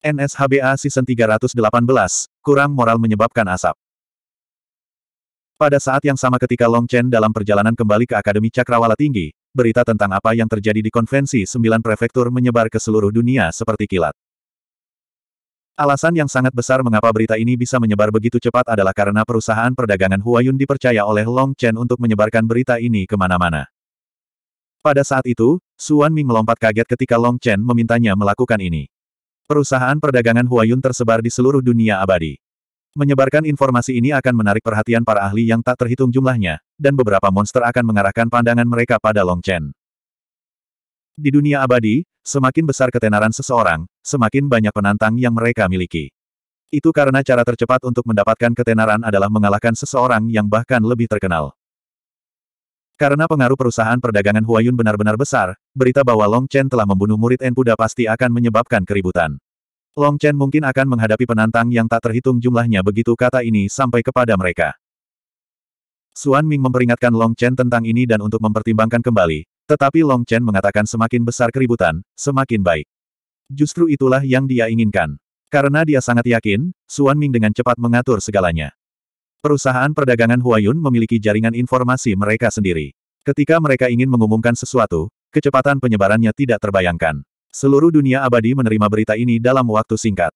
NSHBA Season 318, kurang moral menyebabkan asap. Pada saat yang sama ketika Long Chen dalam perjalanan kembali ke Akademi Cakrawala Tinggi, berita tentang apa yang terjadi di konvensi sembilan prefektur menyebar ke seluruh dunia seperti kilat. Alasan yang sangat besar mengapa berita ini bisa menyebar begitu cepat adalah karena perusahaan perdagangan Huayun dipercaya oleh Long Chen untuk menyebarkan berita ini kemana-mana. Pada saat itu, Suan Ming melompat kaget ketika Long Chen memintanya melakukan ini. Perusahaan perdagangan Huayun tersebar di seluruh dunia abadi. Menyebarkan informasi ini akan menarik perhatian para ahli yang tak terhitung jumlahnya, dan beberapa monster akan mengarahkan pandangan mereka pada Long Chen. Di dunia abadi, semakin besar ketenaran seseorang, semakin banyak penantang yang mereka miliki. Itu karena cara tercepat untuk mendapatkan ketenaran adalah mengalahkan seseorang yang bahkan lebih terkenal. Karena pengaruh perusahaan perdagangan Huayun benar-benar besar, berita bahwa Long Chen telah membunuh murid Enpuda pasti akan menyebabkan keributan. Long Chen mungkin akan menghadapi penantang yang tak terhitung jumlahnya begitu kata ini sampai kepada mereka. Suan Ming memperingatkan Long Chen tentang ini dan untuk mempertimbangkan kembali, tetapi Long Chen mengatakan semakin besar keributan, semakin baik. Justru itulah yang dia inginkan. Karena dia sangat yakin, Suan Ming dengan cepat mengatur segalanya. Perusahaan perdagangan Huayun memiliki jaringan informasi mereka sendiri. Ketika mereka ingin mengumumkan sesuatu, kecepatan penyebarannya tidak terbayangkan. Seluruh dunia abadi menerima berita ini dalam waktu singkat.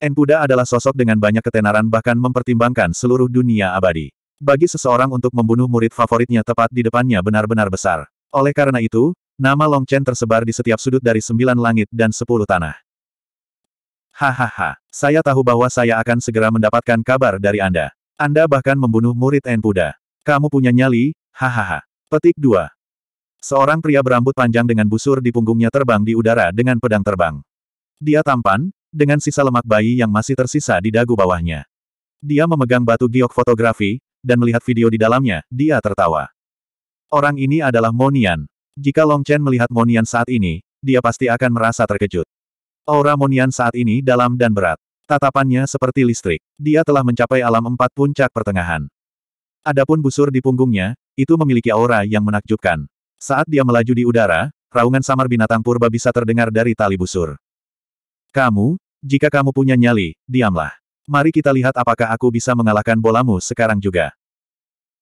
Enpuda adalah sosok dengan banyak ketenaran bahkan mempertimbangkan seluruh dunia abadi. Bagi seseorang untuk membunuh murid favoritnya tepat di depannya benar-benar besar. Oleh karena itu, nama Long Chen tersebar di setiap sudut dari sembilan langit dan sepuluh tanah. Hahaha, saya tahu bahwa saya akan segera mendapatkan kabar dari Anda. Anda bahkan membunuh murid Enpuda. Kamu punya nyali, hahaha. Petik 2. Seorang pria berambut panjang dengan busur di punggungnya terbang di udara dengan pedang terbang. Dia tampan, dengan sisa lemak bayi yang masih tersisa di dagu bawahnya. Dia memegang batu giok fotografi, dan melihat video di dalamnya, dia tertawa. Orang ini adalah Monian. Jika Long Chen melihat Monian saat ini, dia pasti akan merasa terkejut. Aura Monian saat ini dalam dan berat. Tatapannya seperti listrik. Dia telah mencapai alam empat puncak pertengahan. Adapun busur di punggungnya, itu memiliki aura yang menakjubkan. Saat dia melaju di udara, raungan samar binatang purba bisa terdengar dari tali busur. Kamu, jika kamu punya nyali, diamlah. Mari kita lihat apakah aku bisa mengalahkan bolamu sekarang juga.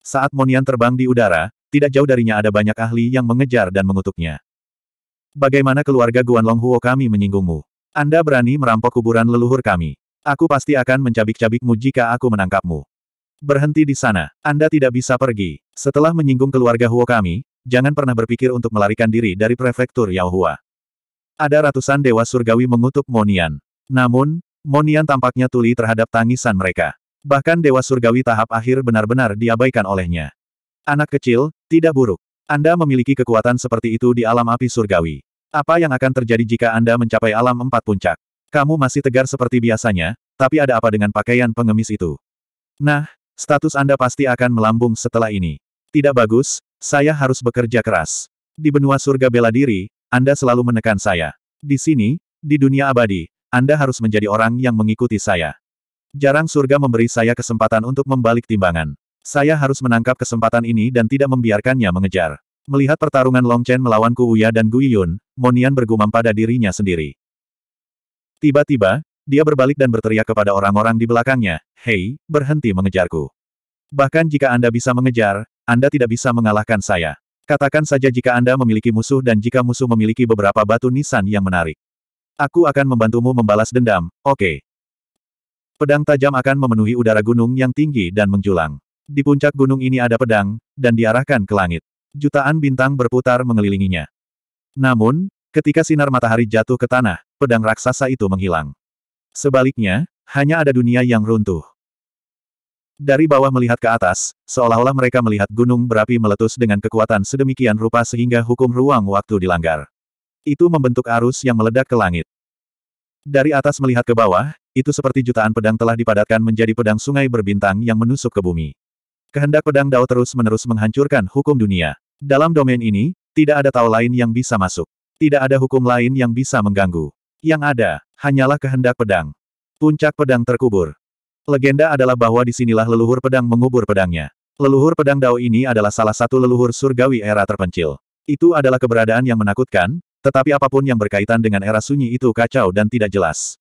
Saat Monian terbang di udara, tidak jauh darinya ada banyak ahli yang mengejar dan mengutuknya. Bagaimana keluarga Guan Longhuo kami menyinggungmu? Anda berani merampok kuburan leluhur kami. Aku pasti akan mencabik-cabikmu jika aku menangkapmu. Berhenti di sana. Anda tidak bisa pergi. Setelah menyinggung keluarga Huo kami, jangan pernah berpikir untuk melarikan diri dari prefektur Yaohua. Ada ratusan dewa surgawi mengutuk Monian. Namun, Monian tampaknya tuli terhadap tangisan mereka. Bahkan dewa surgawi tahap akhir benar-benar diabaikan olehnya. Anak kecil, tidak buruk. Anda memiliki kekuatan seperti itu di alam api surgawi. Apa yang akan terjadi jika Anda mencapai alam empat puncak? Kamu masih tegar seperti biasanya, tapi ada apa dengan pakaian pengemis itu? Nah, status Anda pasti akan melambung setelah ini. Tidak bagus, saya harus bekerja keras. Di benua surga bela diri, Anda selalu menekan saya. Di sini, di dunia abadi, Anda harus menjadi orang yang mengikuti saya. Jarang surga memberi saya kesempatan untuk membalik timbangan. Saya harus menangkap kesempatan ini dan tidak membiarkannya mengejar. Melihat pertarungan Long Chen melawan Ku dan Gu Yun, Monian bergumam pada dirinya sendiri. Tiba-tiba, dia berbalik dan berteriak kepada orang-orang di belakangnya, Hei, berhenti mengejarku. Bahkan jika Anda bisa mengejar, Anda tidak bisa mengalahkan saya. Katakan saja jika Anda memiliki musuh dan jika musuh memiliki beberapa batu nisan yang menarik. Aku akan membantumu membalas dendam, oke. Okay. Pedang tajam akan memenuhi udara gunung yang tinggi dan menjulang. Di puncak gunung ini ada pedang, dan diarahkan ke langit. Jutaan bintang berputar mengelilinginya. Namun, ketika sinar matahari jatuh ke tanah, pedang raksasa itu menghilang. Sebaliknya, hanya ada dunia yang runtuh. Dari bawah melihat ke atas, seolah-olah mereka melihat gunung berapi meletus dengan kekuatan sedemikian rupa sehingga hukum ruang waktu dilanggar. Itu membentuk arus yang meledak ke langit. Dari atas melihat ke bawah, itu seperti jutaan pedang telah dipadatkan menjadi pedang sungai berbintang yang menusuk ke bumi. Kehendak pedang Dao terus-menerus menghancurkan hukum dunia. Dalam domain ini, tidak ada tahu lain yang bisa masuk. Tidak ada hukum lain yang bisa mengganggu. Yang ada, hanyalah kehendak pedang. Puncak pedang terkubur. Legenda adalah bahwa disinilah leluhur pedang mengubur pedangnya. Leluhur pedang Dao ini adalah salah satu leluhur surgawi era terpencil. Itu adalah keberadaan yang menakutkan, tetapi apapun yang berkaitan dengan era sunyi itu kacau dan tidak jelas.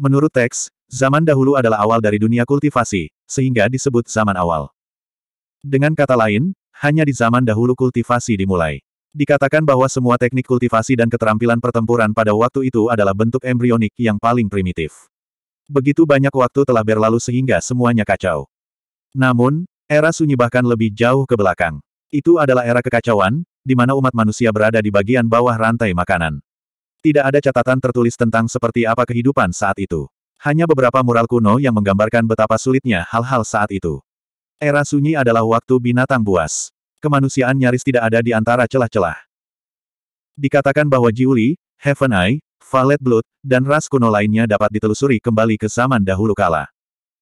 Menurut teks, zaman dahulu adalah awal dari dunia kultivasi, sehingga disebut zaman awal. Dengan kata lain, hanya di zaman dahulu kultivasi dimulai. Dikatakan bahwa semua teknik kultivasi dan keterampilan pertempuran pada waktu itu adalah bentuk embrionik yang paling primitif. Begitu banyak waktu telah berlalu sehingga semuanya kacau. Namun, era sunyi bahkan lebih jauh ke belakang. Itu adalah era kekacauan, di mana umat manusia berada di bagian bawah rantai makanan. Tidak ada catatan tertulis tentang seperti apa kehidupan saat itu. Hanya beberapa mural kuno yang menggambarkan betapa sulitnya hal-hal saat itu. Era sunyi adalah waktu binatang buas. Kemanusiaan nyaris tidak ada di antara celah-celah. Dikatakan bahwa Jiuli, Heaven Eye, Valet Blood, dan ras kuno lainnya dapat ditelusuri kembali ke zaman dahulu kala.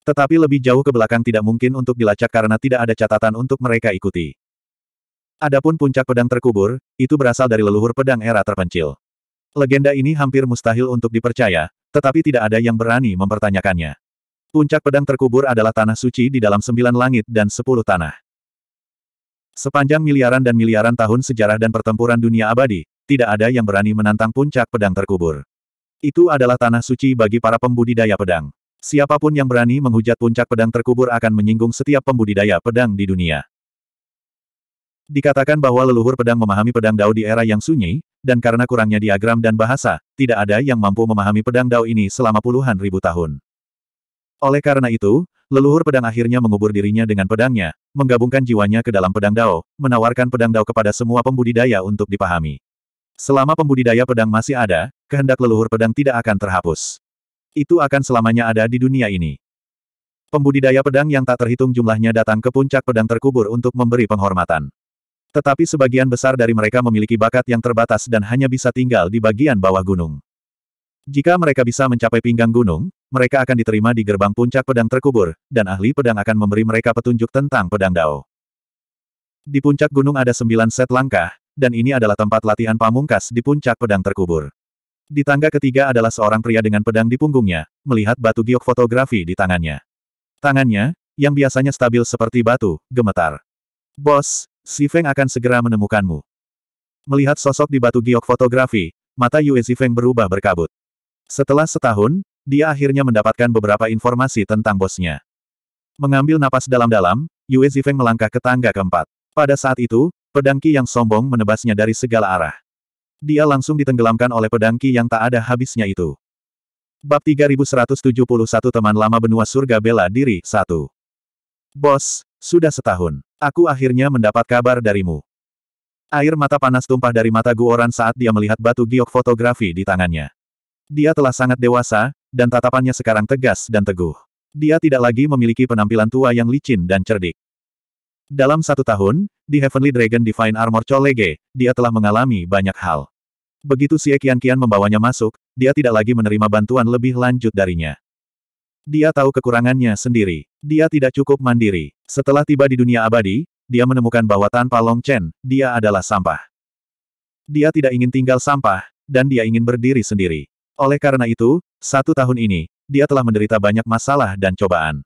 Tetapi lebih jauh ke belakang tidak mungkin untuk dilacak karena tidak ada catatan untuk mereka ikuti. Adapun puncak pedang terkubur, itu berasal dari leluhur pedang era terpencil. Legenda ini hampir mustahil untuk dipercaya, tetapi tidak ada yang berani mempertanyakannya. Puncak pedang terkubur adalah tanah suci di dalam sembilan langit dan sepuluh tanah. Sepanjang miliaran dan miliaran tahun sejarah dan pertempuran dunia abadi, tidak ada yang berani menantang puncak pedang terkubur. Itu adalah tanah suci bagi para pembudidaya pedang. Siapapun yang berani menghujat puncak pedang terkubur akan menyinggung setiap pembudidaya pedang di dunia. Dikatakan bahwa leluhur pedang memahami pedang Dao di era yang sunyi, dan karena kurangnya diagram dan bahasa, tidak ada yang mampu memahami pedang Dao ini selama puluhan ribu tahun. Oleh karena itu, leluhur pedang akhirnya mengubur dirinya dengan pedangnya, menggabungkan jiwanya ke dalam pedang dao, menawarkan pedang dao kepada semua pembudidaya untuk dipahami. Selama pembudidaya pedang masih ada, kehendak leluhur pedang tidak akan terhapus. Itu akan selamanya ada di dunia ini. Pembudidaya pedang yang tak terhitung jumlahnya datang ke puncak pedang terkubur untuk memberi penghormatan. Tetapi sebagian besar dari mereka memiliki bakat yang terbatas dan hanya bisa tinggal di bagian bawah gunung. Jika mereka bisa mencapai pinggang gunung, mereka akan diterima di gerbang puncak pedang terkubur, dan ahli pedang akan memberi mereka petunjuk tentang pedang Dao. Di puncak gunung ada sembilan set langkah, dan ini adalah tempat latihan pamungkas di puncak pedang terkubur. Di tangga ketiga adalah seorang pria dengan pedang di punggungnya, melihat batu giok fotografi di tangannya. Tangannya, yang biasanya stabil seperti batu, gemetar. Bos, Si Feng akan segera menemukanmu. Melihat sosok di batu giok fotografi, mata Yue Feng berubah berkabut. Setelah setahun, dia akhirnya mendapatkan beberapa informasi tentang bosnya. Mengambil napas dalam-dalam, Yue Zifeng melangkah ke tangga keempat. Pada saat itu, pedangki yang sombong menebasnya dari segala arah. Dia langsung ditenggelamkan oleh pedangki yang tak ada habisnya itu. Bab 3171 Teman Lama Benua Surga Bela Diri 1 Bos, sudah setahun. Aku akhirnya mendapat kabar darimu. Air mata panas tumpah dari mata Guoran saat dia melihat batu giok fotografi di tangannya. Dia telah sangat dewasa, dan tatapannya sekarang tegas dan teguh. Dia tidak lagi memiliki penampilan tua yang licin dan cerdik. Dalam satu tahun, di Heavenly Dragon Divine Armor Cholege, dia telah mengalami banyak hal. Begitu si Xie Kian membawanya masuk, dia tidak lagi menerima bantuan lebih lanjut darinya. Dia tahu kekurangannya sendiri. Dia tidak cukup mandiri. Setelah tiba di dunia abadi, dia menemukan bahwa tanpa Long Chen, dia adalah sampah. Dia tidak ingin tinggal sampah, dan dia ingin berdiri sendiri. Oleh karena itu, satu tahun ini, dia telah menderita banyak masalah dan cobaan.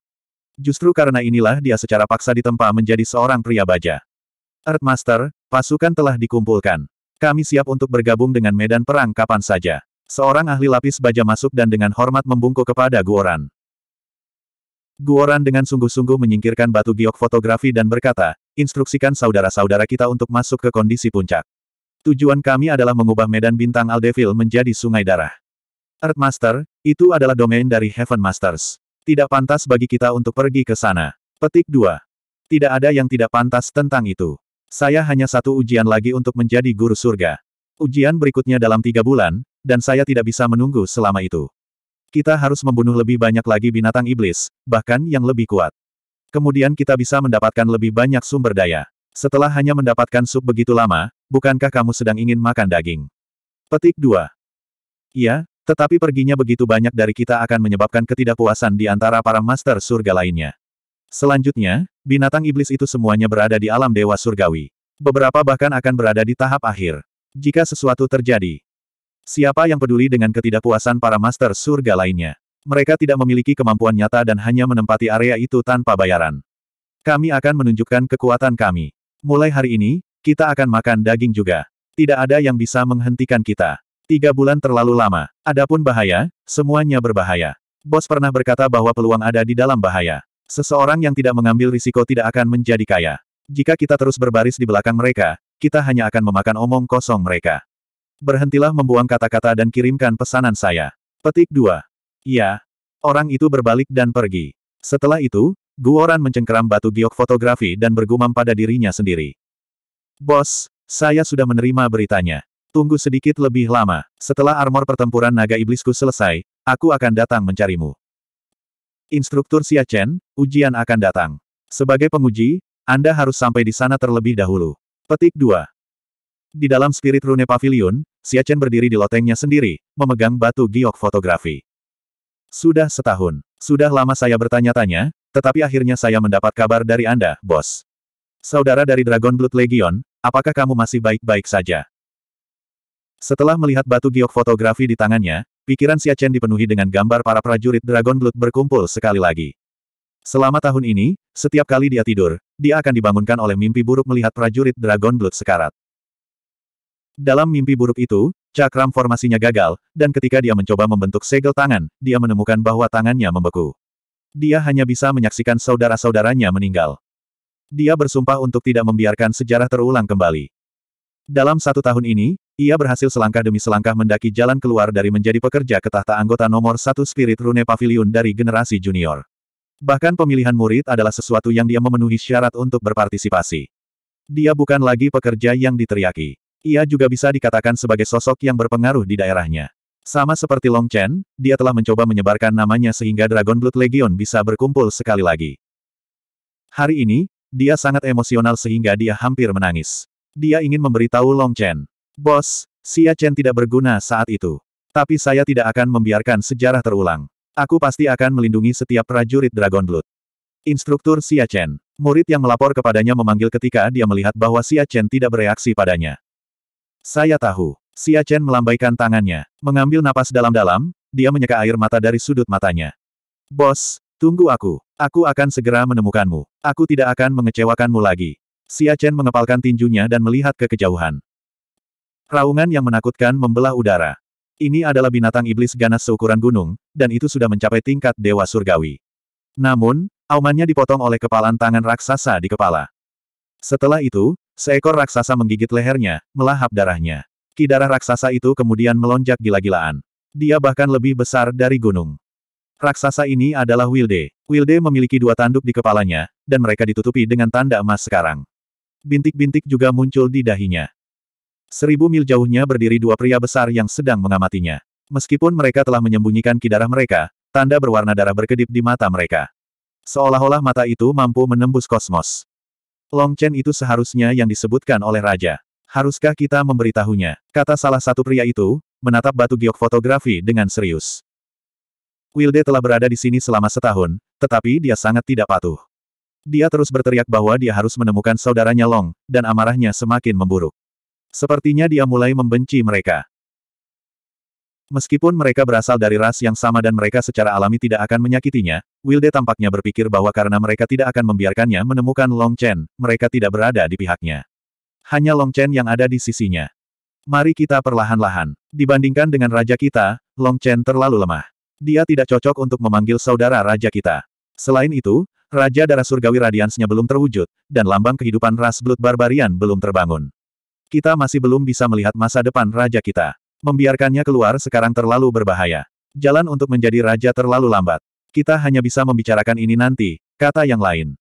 Justru karena inilah dia secara paksa ditempa menjadi seorang pria baja. Earthmaster, pasukan telah dikumpulkan. Kami siap untuk bergabung dengan medan perang kapan saja. Seorang ahli lapis baja masuk dan dengan hormat membungkuk kepada Guoran. Guoran dengan sungguh-sungguh menyingkirkan batu giok fotografi dan berkata, instruksikan saudara-saudara kita untuk masuk ke kondisi puncak. Tujuan kami adalah mengubah medan bintang Aldevil menjadi sungai darah. Earth Master, itu adalah domain dari Heaven Masters. Tidak pantas bagi kita untuk pergi ke sana. Petik 2. Tidak ada yang tidak pantas tentang itu. Saya hanya satu ujian lagi untuk menjadi guru surga. Ujian berikutnya dalam tiga bulan, dan saya tidak bisa menunggu selama itu. Kita harus membunuh lebih banyak lagi binatang iblis, bahkan yang lebih kuat. Kemudian kita bisa mendapatkan lebih banyak sumber daya. Setelah hanya mendapatkan sup begitu lama, bukankah kamu sedang ingin makan daging? Petik 2. Iya, tetapi perginya begitu banyak dari kita akan menyebabkan ketidakpuasan di antara para master surga lainnya. Selanjutnya, binatang iblis itu semuanya berada di alam dewa surgawi. Beberapa bahkan akan berada di tahap akhir. Jika sesuatu terjadi, siapa yang peduli dengan ketidakpuasan para master surga lainnya? Mereka tidak memiliki kemampuan nyata dan hanya menempati area itu tanpa bayaran. Kami akan menunjukkan kekuatan kami. Mulai hari ini, kita akan makan daging juga. Tidak ada yang bisa menghentikan kita. Tiga bulan terlalu lama. Adapun bahaya, semuanya berbahaya. Bos pernah berkata bahwa peluang ada di dalam bahaya. Seseorang yang tidak mengambil risiko tidak akan menjadi kaya. Jika kita terus berbaris di belakang mereka, kita hanya akan memakan omong kosong mereka. Berhentilah membuang kata-kata dan kirimkan pesanan saya. Petik 2. Iya. Orang itu berbalik dan pergi. Setelah itu, Guoran mencengkeram batu giok fotografi dan bergumam pada dirinya sendiri. Bos, saya sudah menerima beritanya. Tunggu sedikit lebih lama. Setelah armor pertempuran naga iblisku selesai, aku akan datang mencarimu. Instruktur Xia Chen, ujian akan datang. Sebagai penguji, Anda harus sampai di sana terlebih dahulu. Petik 2. Di dalam spirit rune pavilion, Xia Chen berdiri di lotengnya sendiri, memegang batu giok fotografi. Sudah setahun. Sudah lama saya bertanya-tanya, tetapi akhirnya saya mendapat kabar dari Anda, bos. Saudara dari Dragon Blood Legion, apakah kamu masih baik-baik saja? Setelah melihat batu giok fotografi di tangannya, pikiran Xia Chen dipenuhi dengan gambar para prajurit Dragon Blood berkumpul sekali lagi. Selama tahun ini, setiap kali dia tidur, dia akan dibangunkan oleh mimpi buruk melihat prajurit Dragon Blood sekarat. Dalam mimpi buruk itu, cakram formasinya gagal, dan ketika dia mencoba membentuk segel tangan, dia menemukan bahwa tangannya membeku. Dia hanya bisa menyaksikan saudara-saudaranya meninggal. Dia bersumpah untuk tidak membiarkan sejarah terulang kembali. Dalam satu tahun ini, ia berhasil selangkah demi selangkah mendaki jalan keluar dari menjadi pekerja ke anggota nomor satu Spirit Rune Pavilion dari generasi junior. Bahkan pemilihan murid adalah sesuatu yang dia memenuhi syarat untuk berpartisipasi. Dia bukan lagi pekerja yang diteriaki. Ia juga bisa dikatakan sebagai sosok yang berpengaruh di daerahnya. Sama seperti Long Chen, dia telah mencoba menyebarkan namanya sehingga Dragon Blood Legion bisa berkumpul sekali lagi. Hari ini, dia sangat emosional sehingga dia hampir menangis. Dia ingin memberitahu Long Chen. Bos, Xia Chen tidak berguna saat itu. Tapi saya tidak akan membiarkan sejarah terulang. Aku pasti akan melindungi setiap prajurit Dragon Blood. Instruktur Xia Chen. Murid yang melapor kepadanya memanggil ketika dia melihat bahwa Xia Chen tidak bereaksi padanya. Saya tahu. Xia Chen melambaikan tangannya. Mengambil napas dalam-dalam, dia menyeka air mata dari sudut matanya. Bos, tunggu aku. Aku akan segera menemukanmu. Aku tidak akan mengecewakanmu lagi. Xia Chen mengepalkan tinjunya dan melihat ke kejauhan. Raungan yang menakutkan membelah udara. Ini adalah binatang iblis ganas seukuran gunung, dan itu sudah mencapai tingkat dewa surgawi. Namun, aumannya dipotong oleh kepalan tangan raksasa di kepala. Setelah itu, seekor raksasa menggigit lehernya, melahap darahnya. Kidarah raksasa itu kemudian melonjak gila-gilaan. Dia bahkan lebih besar dari gunung. Raksasa ini adalah Wilde. Wilde memiliki dua tanduk di kepalanya, dan mereka ditutupi dengan tanda emas sekarang. Bintik-bintik juga muncul di dahinya. Seribu mil jauhnya berdiri dua pria besar yang sedang mengamatinya. Meskipun mereka telah menyembunyikan kidarah mereka, tanda berwarna darah berkedip di mata mereka. Seolah-olah mata itu mampu menembus kosmos. Long Chen itu seharusnya yang disebutkan oleh raja. Haruskah kita memberitahunya? Kata salah satu pria itu, menatap batu giok fotografi dengan serius. Wilde telah berada di sini selama setahun, tetapi dia sangat tidak patuh. Dia terus berteriak bahwa dia harus menemukan saudaranya Long, dan amarahnya semakin memburuk. Sepertinya dia mulai membenci mereka. Meskipun mereka berasal dari ras yang sama dan mereka secara alami tidak akan menyakitinya, Wilde tampaknya berpikir bahwa karena mereka tidak akan membiarkannya menemukan Long Chen, mereka tidak berada di pihaknya. Hanya Long Chen yang ada di sisinya. Mari kita perlahan-lahan. Dibandingkan dengan raja kita, Long Chen terlalu lemah. Dia tidak cocok untuk memanggil saudara raja kita. Selain itu, Raja Darah Surgawi Radiansnya belum terwujud, dan lambang kehidupan ras Blood Barbarian belum terbangun. Kita masih belum bisa melihat masa depan raja kita. Membiarkannya keluar sekarang terlalu berbahaya. Jalan untuk menjadi raja terlalu lambat. Kita hanya bisa membicarakan ini nanti, kata yang lain.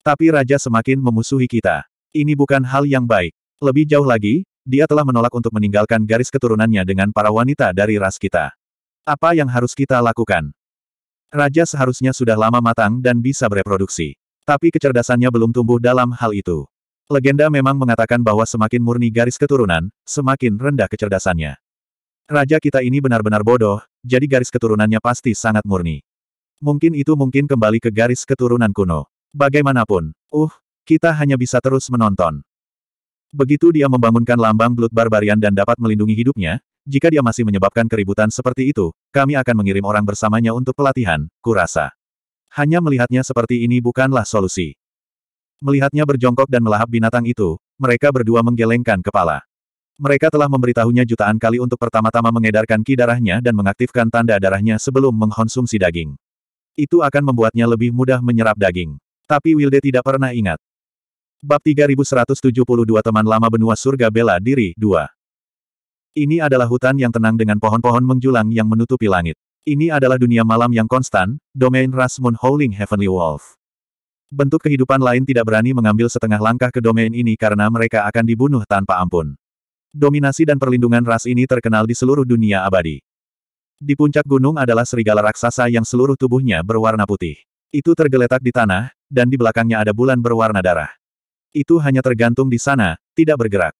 Tapi raja semakin memusuhi kita. Ini bukan hal yang baik. Lebih jauh lagi, dia telah menolak untuk meninggalkan garis keturunannya dengan para wanita dari ras kita. Apa yang harus kita lakukan? Raja seharusnya sudah lama matang dan bisa bereproduksi. Tapi kecerdasannya belum tumbuh dalam hal itu. Legenda memang mengatakan bahwa semakin murni garis keturunan, semakin rendah kecerdasannya. Raja kita ini benar-benar bodoh, jadi garis keturunannya pasti sangat murni. Mungkin itu mungkin kembali ke garis keturunan kuno. Bagaimanapun, uh, kita hanya bisa terus menonton. Begitu dia membangunkan lambang Blood Barbarian dan dapat melindungi hidupnya, jika dia masih menyebabkan keributan seperti itu, kami akan mengirim orang bersamanya untuk pelatihan, kurasa. Hanya melihatnya seperti ini bukanlah solusi. Melihatnya berjongkok dan melahap binatang itu, mereka berdua menggelengkan kepala. Mereka telah memberitahunya jutaan kali untuk pertama-tama mengedarkan ki darahnya dan mengaktifkan tanda darahnya sebelum mengkonsumsi daging. Itu akan membuatnya lebih mudah menyerap daging. Tapi Wilde tidak pernah ingat. Bab 3172 Teman Lama Benua Surga Bela Diri 2 Ini adalah hutan yang tenang dengan pohon-pohon menjulang yang menutupi langit. Ini adalah dunia malam yang konstan, domain Rasmun Howling Heavenly Wolf. Bentuk kehidupan lain tidak berani mengambil setengah langkah ke domain ini karena mereka akan dibunuh tanpa ampun. Dominasi dan perlindungan ras ini terkenal di seluruh dunia abadi. Di puncak gunung adalah serigala raksasa yang seluruh tubuhnya berwarna putih. Itu tergeletak di tanah, dan di belakangnya ada bulan berwarna darah. Itu hanya tergantung di sana, tidak bergerak.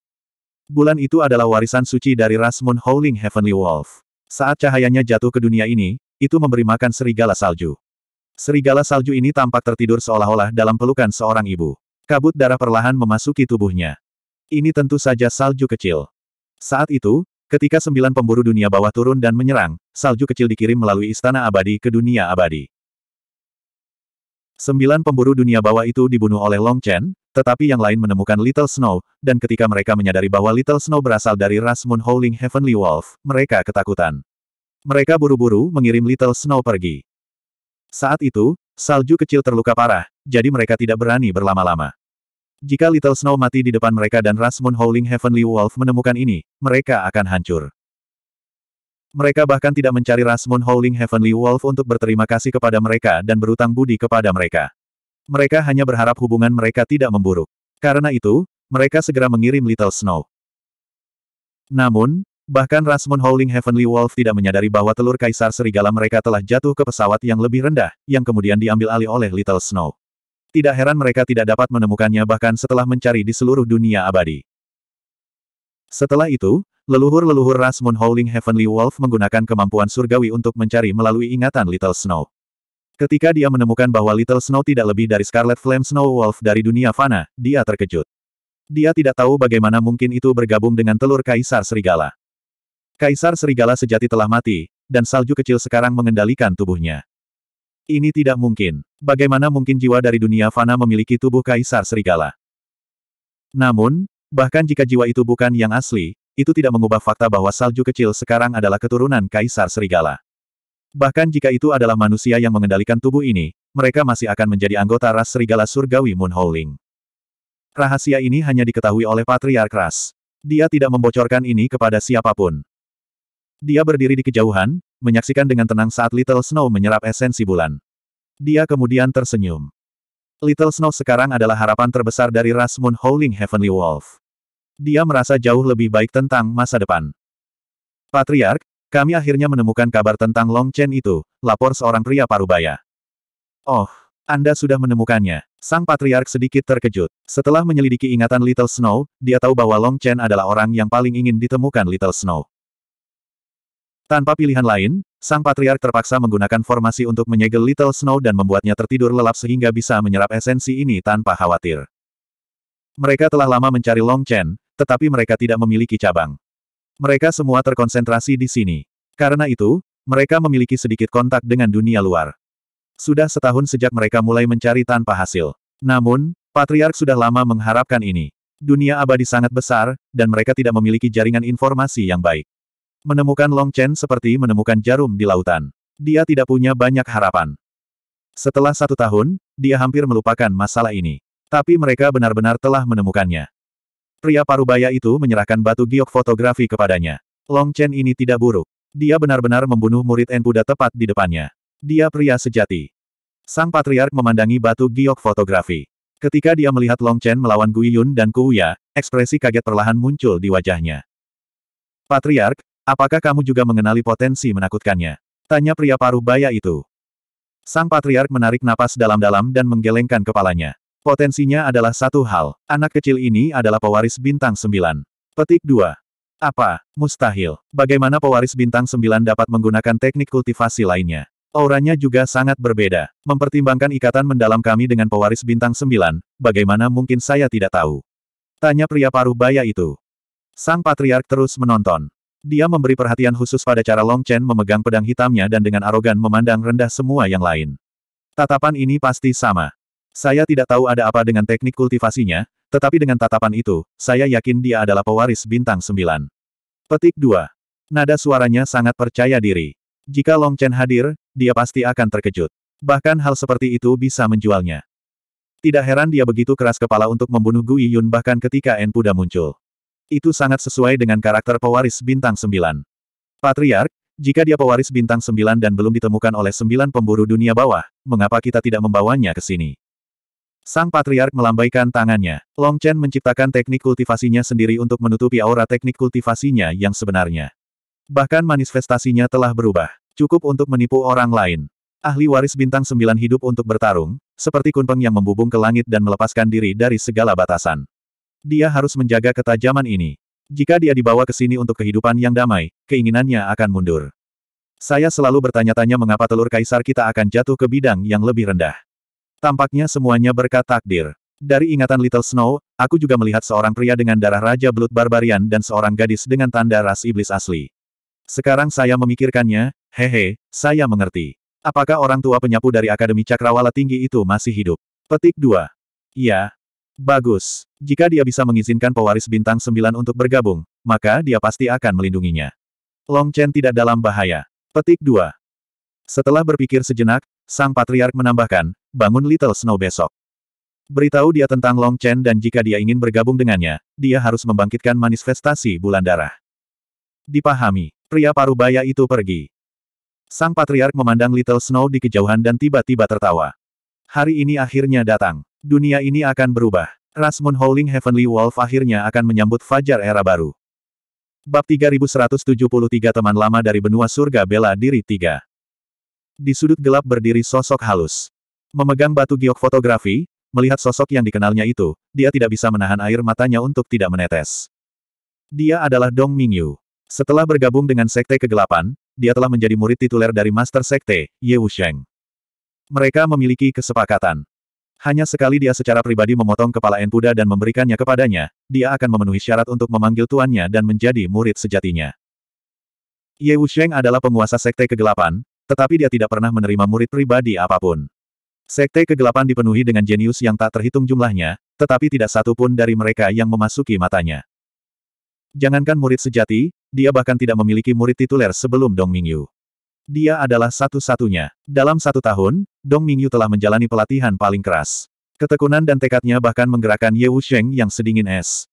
Bulan itu adalah warisan suci dari ras Moon Howling Heavenly Wolf. Saat cahayanya jatuh ke dunia ini, itu memberi makan serigala salju. Serigala salju ini tampak tertidur seolah-olah dalam pelukan seorang ibu. Kabut darah perlahan memasuki tubuhnya. Ini tentu saja salju kecil. Saat itu, ketika sembilan pemburu dunia bawah turun dan menyerang, salju kecil dikirim melalui istana abadi ke dunia abadi. Sembilan pemburu dunia bawah itu dibunuh oleh Long Chen, tetapi yang lain menemukan Little Snow, dan ketika mereka menyadari bahwa Little Snow berasal dari ras Moon Howling Heavenly Wolf, mereka ketakutan. Mereka buru-buru mengirim Little Snow pergi. Saat itu, salju kecil terluka parah, jadi mereka tidak berani berlama-lama. Jika Little Snow mati di depan mereka dan Rasmun Howling Heavenly Wolf menemukan ini, mereka akan hancur. Mereka bahkan tidak mencari Rasmun Howling Heavenly Wolf untuk berterima kasih kepada mereka dan berutang budi kepada mereka. Mereka hanya berharap hubungan mereka tidak memburuk. Karena itu, mereka segera mengirim Little Snow. Namun, Bahkan Rasmon Howling Heavenly Wolf tidak menyadari bahwa telur kaisar serigala mereka telah jatuh ke pesawat yang lebih rendah, yang kemudian diambil alih oleh Little Snow. Tidak heran mereka tidak dapat menemukannya bahkan setelah mencari di seluruh dunia abadi. Setelah itu, leluhur-leluhur Rasmon Howling Heavenly Wolf menggunakan kemampuan surgawi untuk mencari melalui ingatan Little Snow. Ketika dia menemukan bahwa Little Snow tidak lebih dari Scarlet Flame Snow Wolf dari dunia fana, dia terkejut. Dia tidak tahu bagaimana mungkin itu bergabung dengan telur kaisar serigala. Kaisar Serigala sejati telah mati, dan salju kecil sekarang mengendalikan tubuhnya. Ini tidak mungkin. Bagaimana mungkin jiwa dari dunia fana memiliki tubuh Kaisar Serigala? Namun, bahkan jika jiwa itu bukan yang asli, itu tidak mengubah fakta bahwa salju kecil sekarang adalah keturunan Kaisar Serigala. Bahkan jika itu adalah manusia yang mengendalikan tubuh ini, mereka masih akan menjadi anggota ras Serigala Surgawi Moonhowling. Rahasia ini hanya diketahui oleh Patriark Ras. Dia tidak membocorkan ini kepada siapapun. Dia berdiri di kejauhan, menyaksikan dengan tenang saat Little Snow menyerap esensi bulan. Dia kemudian tersenyum. Little Snow sekarang adalah harapan terbesar dari ras Moon Howling Heavenly Wolf. Dia merasa jauh lebih baik tentang masa depan. Patriark, kami akhirnya menemukan kabar tentang Long Chen itu, lapor seorang pria parubaya. Oh, Anda sudah menemukannya. Sang Patriark sedikit terkejut. Setelah menyelidiki ingatan Little Snow, dia tahu bahwa Long Chen adalah orang yang paling ingin ditemukan Little Snow. Tanpa pilihan lain, sang patriark terpaksa menggunakan formasi untuk menyegel Little Snow dan membuatnya tertidur lelap sehingga bisa menyerap esensi ini tanpa khawatir. Mereka telah lama mencari Long Chen, tetapi mereka tidak memiliki cabang. Mereka semua terkonsentrasi di sini. Karena itu, mereka memiliki sedikit kontak dengan dunia luar. Sudah setahun sejak mereka mulai mencari tanpa hasil. Namun, Patriark sudah lama mengharapkan ini. Dunia abadi sangat besar, dan mereka tidak memiliki jaringan informasi yang baik. Menemukan Long Chen seperti menemukan jarum di lautan. Dia tidak punya banyak harapan. Setelah satu tahun, dia hampir melupakan masalah ini. Tapi mereka benar-benar telah menemukannya. Pria parubaya itu menyerahkan batu giok fotografi kepadanya. Long Chen ini tidak buruk. Dia benar-benar membunuh murid Enpuda tepat di depannya. Dia pria sejati. Sang patriark memandangi batu giok fotografi. Ketika dia melihat Long Chen melawan Gui Yun dan Kuya, ekspresi kaget perlahan muncul di wajahnya. Patriark, Apakah kamu juga mengenali potensi menakutkannya? Tanya pria paruh baya itu. Sang patriark menarik napas dalam-dalam dan menggelengkan kepalanya. Potensinya adalah satu hal, anak kecil ini adalah pewaris bintang sembilan. Petik dua. Apa? Mustahil. Bagaimana pewaris bintang sembilan dapat menggunakan teknik kultivasi lainnya? Auranya juga sangat berbeda. Mempertimbangkan ikatan mendalam kami dengan pewaris bintang sembilan, bagaimana mungkin saya tidak tahu? Tanya pria paruh baya itu. Sang patriark terus menonton. Dia memberi perhatian khusus pada cara Long Chen memegang pedang hitamnya dan dengan arogan memandang rendah semua yang lain. Tatapan ini pasti sama. Saya tidak tahu ada apa dengan teknik kultivasinya, tetapi dengan tatapan itu, saya yakin dia adalah pewaris bintang sembilan. Petik 2. Nada suaranya sangat percaya diri. Jika Long Chen hadir, dia pasti akan terkejut. Bahkan hal seperti itu bisa menjualnya. Tidak heran dia begitu keras kepala untuk membunuh Gui Yun bahkan ketika En Puda muncul. Itu sangat sesuai dengan karakter pewaris bintang sembilan. Patriark, jika dia pewaris bintang sembilan dan belum ditemukan oleh sembilan pemburu dunia bawah, mengapa kita tidak membawanya ke sini? Sang Patriark melambaikan tangannya. Long Chen menciptakan teknik kultivasinya sendiri untuk menutupi aura teknik kultivasinya yang sebenarnya. Bahkan manifestasinya telah berubah. Cukup untuk menipu orang lain. Ahli waris bintang sembilan hidup untuk bertarung, seperti kunpeng yang membubung ke langit dan melepaskan diri dari segala batasan. Dia harus menjaga ketajaman ini. Jika dia dibawa ke sini untuk kehidupan yang damai, keinginannya akan mundur. Saya selalu bertanya-tanya mengapa telur kaisar kita akan jatuh ke bidang yang lebih rendah. Tampaknya semuanya berkat takdir. Dari ingatan Little Snow, aku juga melihat seorang pria dengan darah Raja Belut Barbarian dan seorang gadis dengan tanda ras iblis asli. Sekarang saya memikirkannya, hehe, saya mengerti. Apakah orang tua penyapu dari Akademi Cakrawala Tinggi itu masih hidup? Petik 2. Iya, Bagus. Jika dia bisa mengizinkan pewaris bintang sembilan untuk bergabung, maka dia pasti akan melindunginya. Long Chen tidak dalam bahaya. Petik 2. Setelah berpikir sejenak, Sang Patriark menambahkan, bangun Little Snow besok. Beritahu dia tentang Long Chen dan jika dia ingin bergabung dengannya, dia harus membangkitkan manifestasi bulan darah. Dipahami, pria parubaya itu pergi. Sang Patriark memandang Little Snow di kejauhan dan tiba-tiba tertawa. Hari ini akhirnya datang. Dunia ini akan berubah. Rasmun Holding Heavenly Wolf akhirnya akan menyambut fajar era baru. Bab 3173 Teman lama dari benua surga bela diri 3. Di sudut gelap berdiri sosok halus. Memegang batu giok fotografi, melihat sosok yang dikenalnya itu, dia tidak bisa menahan air matanya untuk tidak menetes. Dia adalah Dong Mingyu. Setelah bergabung dengan Sekte Kegelapan, dia telah menjadi murid tituler dari Master Sekte, Ye Wusheng. Mereka memiliki kesepakatan. Hanya sekali dia secara pribadi memotong kepala Enpuda dan memberikannya kepadanya, dia akan memenuhi syarat untuk memanggil tuannya dan menjadi murid sejatinya. Ye Wusheng adalah penguasa Sekte Kegelapan, tetapi dia tidak pernah menerima murid pribadi apapun. Sekte Kegelapan dipenuhi dengan jenius yang tak terhitung jumlahnya, tetapi tidak satu pun dari mereka yang memasuki matanya. Jangankan murid sejati, dia bahkan tidak memiliki murid tituler sebelum Dong Mingyu dia adalah satu-satunya. Dalam satu tahun, Dong Mingyu telah menjalani pelatihan paling keras. Ketekunan dan tekadnya bahkan menggerakkan Ye Wusheng yang sedingin es.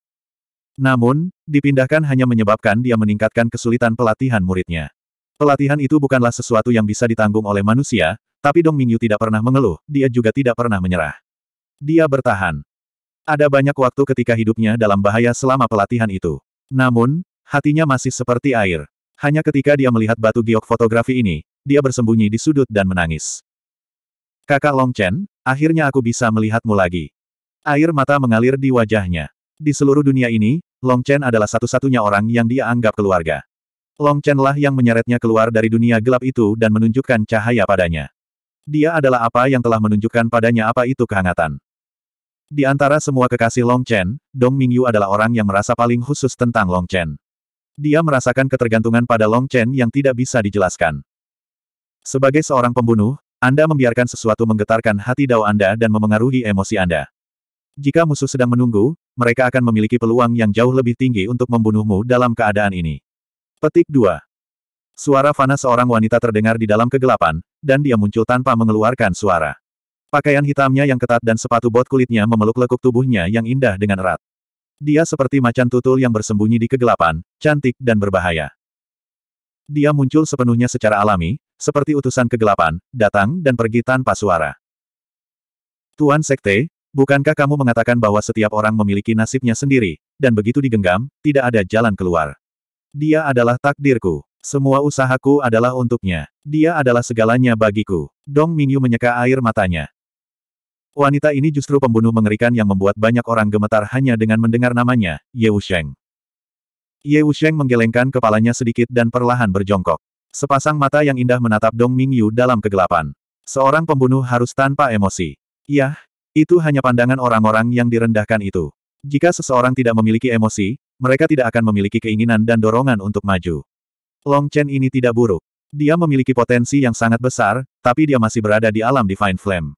Namun, dipindahkan hanya menyebabkan dia meningkatkan kesulitan pelatihan muridnya. Pelatihan itu bukanlah sesuatu yang bisa ditanggung oleh manusia, tapi Dong Mingyu tidak pernah mengeluh, dia juga tidak pernah menyerah. Dia bertahan. Ada banyak waktu ketika hidupnya dalam bahaya selama pelatihan itu. Namun, hatinya masih seperti air. Hanya ketika dia melihat batu giok fotografi ini, dia bersembunyi di sudut dan menangis. Kakak Long Chen, akhirnya aku bisa melihatmu lagi. Air mata mengalir di wajahnya. Di seluruh dunia ini, Long Chen adalah satu-satunya orang yang dia anggap keluarga. Long Chen lah yang menyeretnya keluar dari dunia gelap itu dan menunjukkan cahaya padanya. Dia adalah apa yang telah menunjukkan padanya apa itu kehangatan. Di antara semua kekasih Long Chen, Dong Mingyu adalah orang yang merasa paling khusus tentang Long Chen. Dia merasakan ketergantungan pada Long Chen yang tidak bisa dijelaskan. Sebagai seorang pembunuh, Anda membiarkan sesuatu menggetarkan hati dao Anda dan memengaruhi emosi Anda. Jika musuh sedang menunggu, mereka akan memiliki peluang yang jauh lebih tinggi untuk membunuhmu dalam keadaan ini. Petik 2. Suara fana seorang wanita terdengar di dalam kegelapan, dan dia muncul tanpa mengeluarkan suara. Pakaian hitamnya yang ketat dan sepatu bot kulitnya memeluk lekuk tubuhnya yang indah dengan erat. Dia seperti macan tutul yang bersembunyi di kegelapan, cantik dan berbahaya. Dia muncul sepenuhnya secara alami, seperti utusan kegelapan, datang dan pergi tanpa suara. Tuan Sekte, bukankah kamu mengatakan bahwa setiap orang memiliki nasibnya sendiri, dan begitu digenggam, tidak ada jalan keluar? Dia adalah takdirku. Semua usahaku adalah untuknya. Dia adalah segalanya bagiku. Dong Mingyu menyeka air matanya. Wanita ini justru pembunuh mengerikan yang membuat banyak orang gemetar hanya dengan mendengar namanya, Ye Wusheng. Ye Wusheng menggelengkan kepalanya sedikit dan perlahan berjongkok. Sepasang mata yang indah menatap Dong Mingyu dalam kegelapan. Seorang pembunuh harus tanpa emosi. Yah, itu hanya pandangan orang-orang yang direndahkan itu. Jika seseorang tidak memiliki emosi, mereka tidak akan memiliki keinginan dan dorongan untuk maju. Long Chen ini tidak buruk. Dia memiliki potensi yang sangat besar, tapi dia masih berada di alam Divine Flame.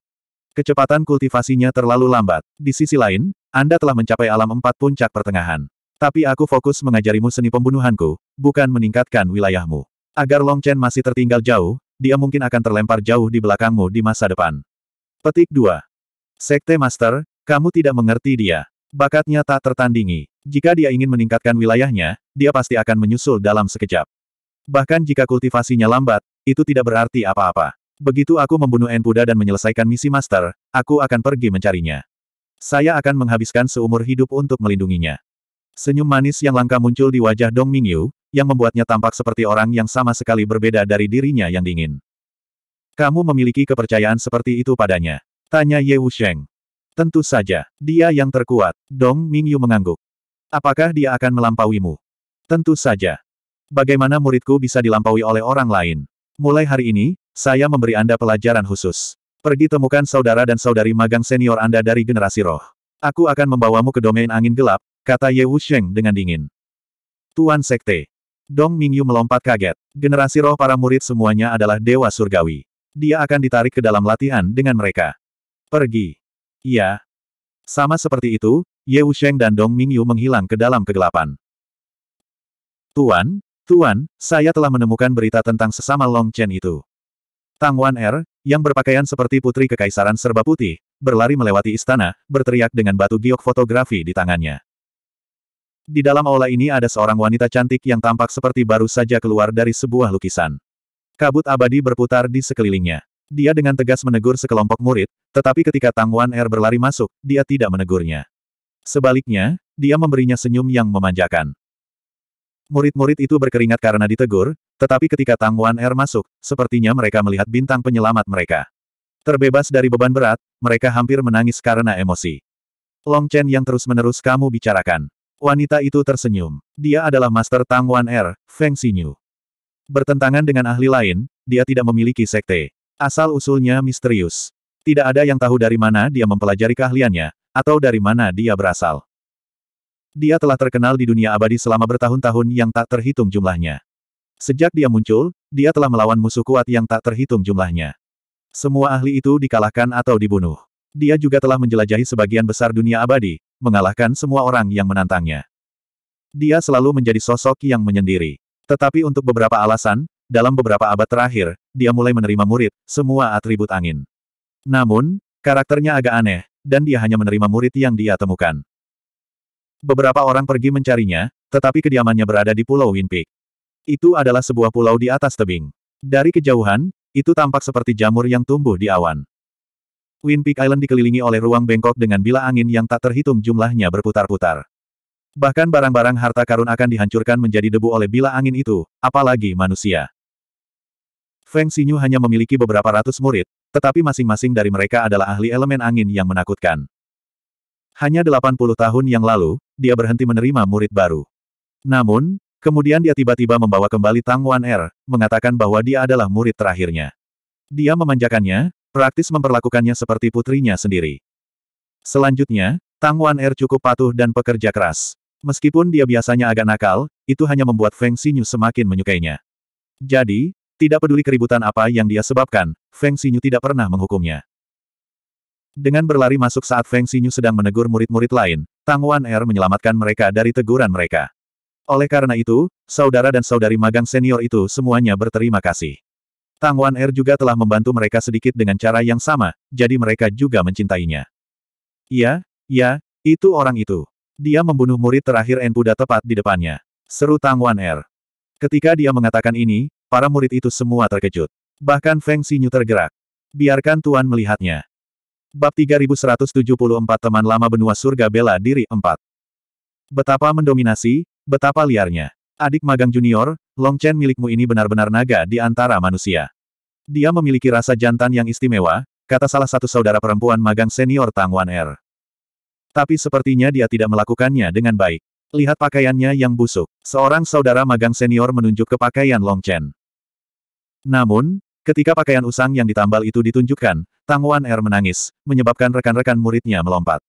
Kecepatan kultivasinya terlalu lambat. Di sisi lain, Anda telah mencapai alam empat puncak pertengahan. Tapi aku fokus mengajarimu seni pembunuhanku, bukan meningkatkan wilayahmu. Agar Long Chen masih tertinggal jauh, dia mungkin akan terlempar jauh di belakangmu di masa depan. Petik 2. Sekte Master, kamu tidak mengerti dia. Bakatnya tak tertandingi. Jika dia ingin meningkatkan wilayahnya, dia pasti akan menyusul dalam sekejap. Bahkan jika kultivasinya lambat, itu tidak berarti apa-apa. Begitu aku membunuh Enpuda dan menyelesaikan misi master, aku akan pergi mencarinya. Saya akan menghabiskan seumur hidup untuk melindunginya. Senyum manis yang langka muncul di wajah Dong Mingyu, yang membuatnya tampak seperti orang yang sama sekali berbeda dari dirinya yang dingin. Kamu memiliki kepercayaan seperti itu padanya. Tanya Ye Wusheng. Tentu saja, dia yang terkuat. Dong Mingyu mengangguk. Apakah dia akan melampauimu? Tentu saja. Bagaimana muridku bisa dilampaui oleh orang lain? Mulai hari ini, saya memberi Anda pelajaran khusus. Pergi temukan saudara dan saudari magang senior Anda dari generasi roh. Aku akan membawamu ke domain angin gelap, kata Ye Wusheng dengan dingin. Tuan Sekte. Dong Mingyu melompat kaget. Generasi roh para murid semuanya adalah dewa surgawi. Dia akan ditarik ke dalam latihan dengan mereka. Pergi. Iya. Sama seperti itu, Ye Wusheng dan Dong Mingyu menghilang ke dalam kegelapan. Tuan, Tuan, saya telah menemukan berita tentang sesama Long Chen itu. Tang Wan Er, yang berpakaian seperti putri kekaisaran serba putih, berlari melewati istana, berteriak dengan batu giok fotografi di tangannya. Di dalam aula ini ada seorang wanita cantik yang tampak seperti baru saja keluar dari sebuah lukisan. Kabut abadi berputar di sekelilingnya. Dia dengan tegas menegur sekelompok murid, tetapi ketika Tang Wan Er berlari masuk, dia tidak menegurnya. Sebaliknya, dia memberinya senyum yang memanjakan. Murid-murid itu berkeringat karena ditegur, tetapi ketika Tang Wan Er masuk, sepertinya mereka melihat bintang penyelamat mereka. Terbebas dari beban berat, mereka hampir menangis karena emosi. Long Chen yang terus-menerus kamu bicarakan. Wanita itu tersenyum. Dia adalah Master Tang Wan Er, Feng Xinyu. Bertentangan dengan ahli lain, dia tidak memiliki sekte. Asal-usulnya misterius. Tidak ada yang tahu dari mana dia mempelajari keahliannya, atau dari mana dia berasal. Dia telah terkenal di dunia abadi selama bertahun-tahun yang tak terhitung jumlahnya. Sejak dia muncul, dia telah melawan musuh kuat yang tak terhitung jumlahnya. Semua ahli itu dikalahkan atau dibunuh. Dia juga telah menjelajahi sebagian besar dunia abadi, mengalahkan semua orang yang menantangnya. Dia selalu menjadi sosok yang menyendiri. Tetapi untuk beberapa alasan, dalam beberapa abad terakhir, dia mulai menerima murid, semua atribut angin. Namun, karakternya agak aneh, dan dia hanya menerima murid yang dia temukan. Beberapa orang pergi mencarinya, tetapi kediamannya berada di Pulau Winpeak. Itu adalah sebuah pulau di atas tebing. Dari kejauhan, itu tampak seperti jamur yang tumbuh di awan. Twin Peak Island dikelilingi oleh ruang bengkok dengan bila angin yang tak terhitung jumlahnya berputar-putar. Bahkan barang-barang harta karun akan dihancurkan menjadi debu oleh bila angin itu, apalagi manusia. Feng Xinyu hanya memiliki beberapa ratus murid, tetapi masing-masing dari mereka adalah ahli elemen angin yang menakutkan. Hanya 80 tahun yang lalu, dia berhenti menerima murid baru. Namun, Kemudian dia tiba-tiba membawa kembali Tang Wan Er, mengatakan bahwa dia adalah murid terakhirnya. Dia memanjakannya, praktis memperlakukannya seperti putrinya sendiri. Selanjutnya, Tang Wan Er cukup patuh dan pekerja keras. Meskipun dia biasanya agak nakal, itu hanya membuat Feng Xinyu semakin menyukainya. Jadi, tidak peduli keributan apa yang dia sebabkan, Feng Xinyu tidak pernah menghukumnya. Dengan berlari masuk saat Feng Xinyu sedang menegur murid-murid lain, Tang Wan Er menyelamatkan mereka dari teguran mereka. Oleh karena itu, saudara dan saudari magang senior itu semuanya berterima kasih. Tang Wan Er juga telah membantu mereka sedikit dengan cara yang sama, jadi mereka juga mencintainya. Iya, iya, itu orang itu. Dia membunuh murid terakhir Enpuda tepat di depannya. Seru Tang Wan Er. Ketika dia mengatakan ini, para murid itu semua terkejut. Bahkan Feng Xinyu tergerak. Biarkan Tuan melihatnya. Bab 3174 Teman Lama Benua Surga Bela Diri 4 Betapa mendominasi, Betapa liarnya. Adik magang junior, Long Chen milikmu ini benar-benar naga di antara manusia. Dia memiliki rasa jantan yang istimewa, kata salah satu saudara perempuan magang senior Tang Wan Er. Tapi sepertinya dia tidak melakukannya dengan baik. Lihat pakaiannya yang busuk. Seorang saudara magang senior menunjuk ke pakaian Long Chen. Namun, ketika pakaian usang yang ditambal itu ditunjukkan, Tang Wan Er menangis, menyebabkan rekan-rekan muridnya melompat.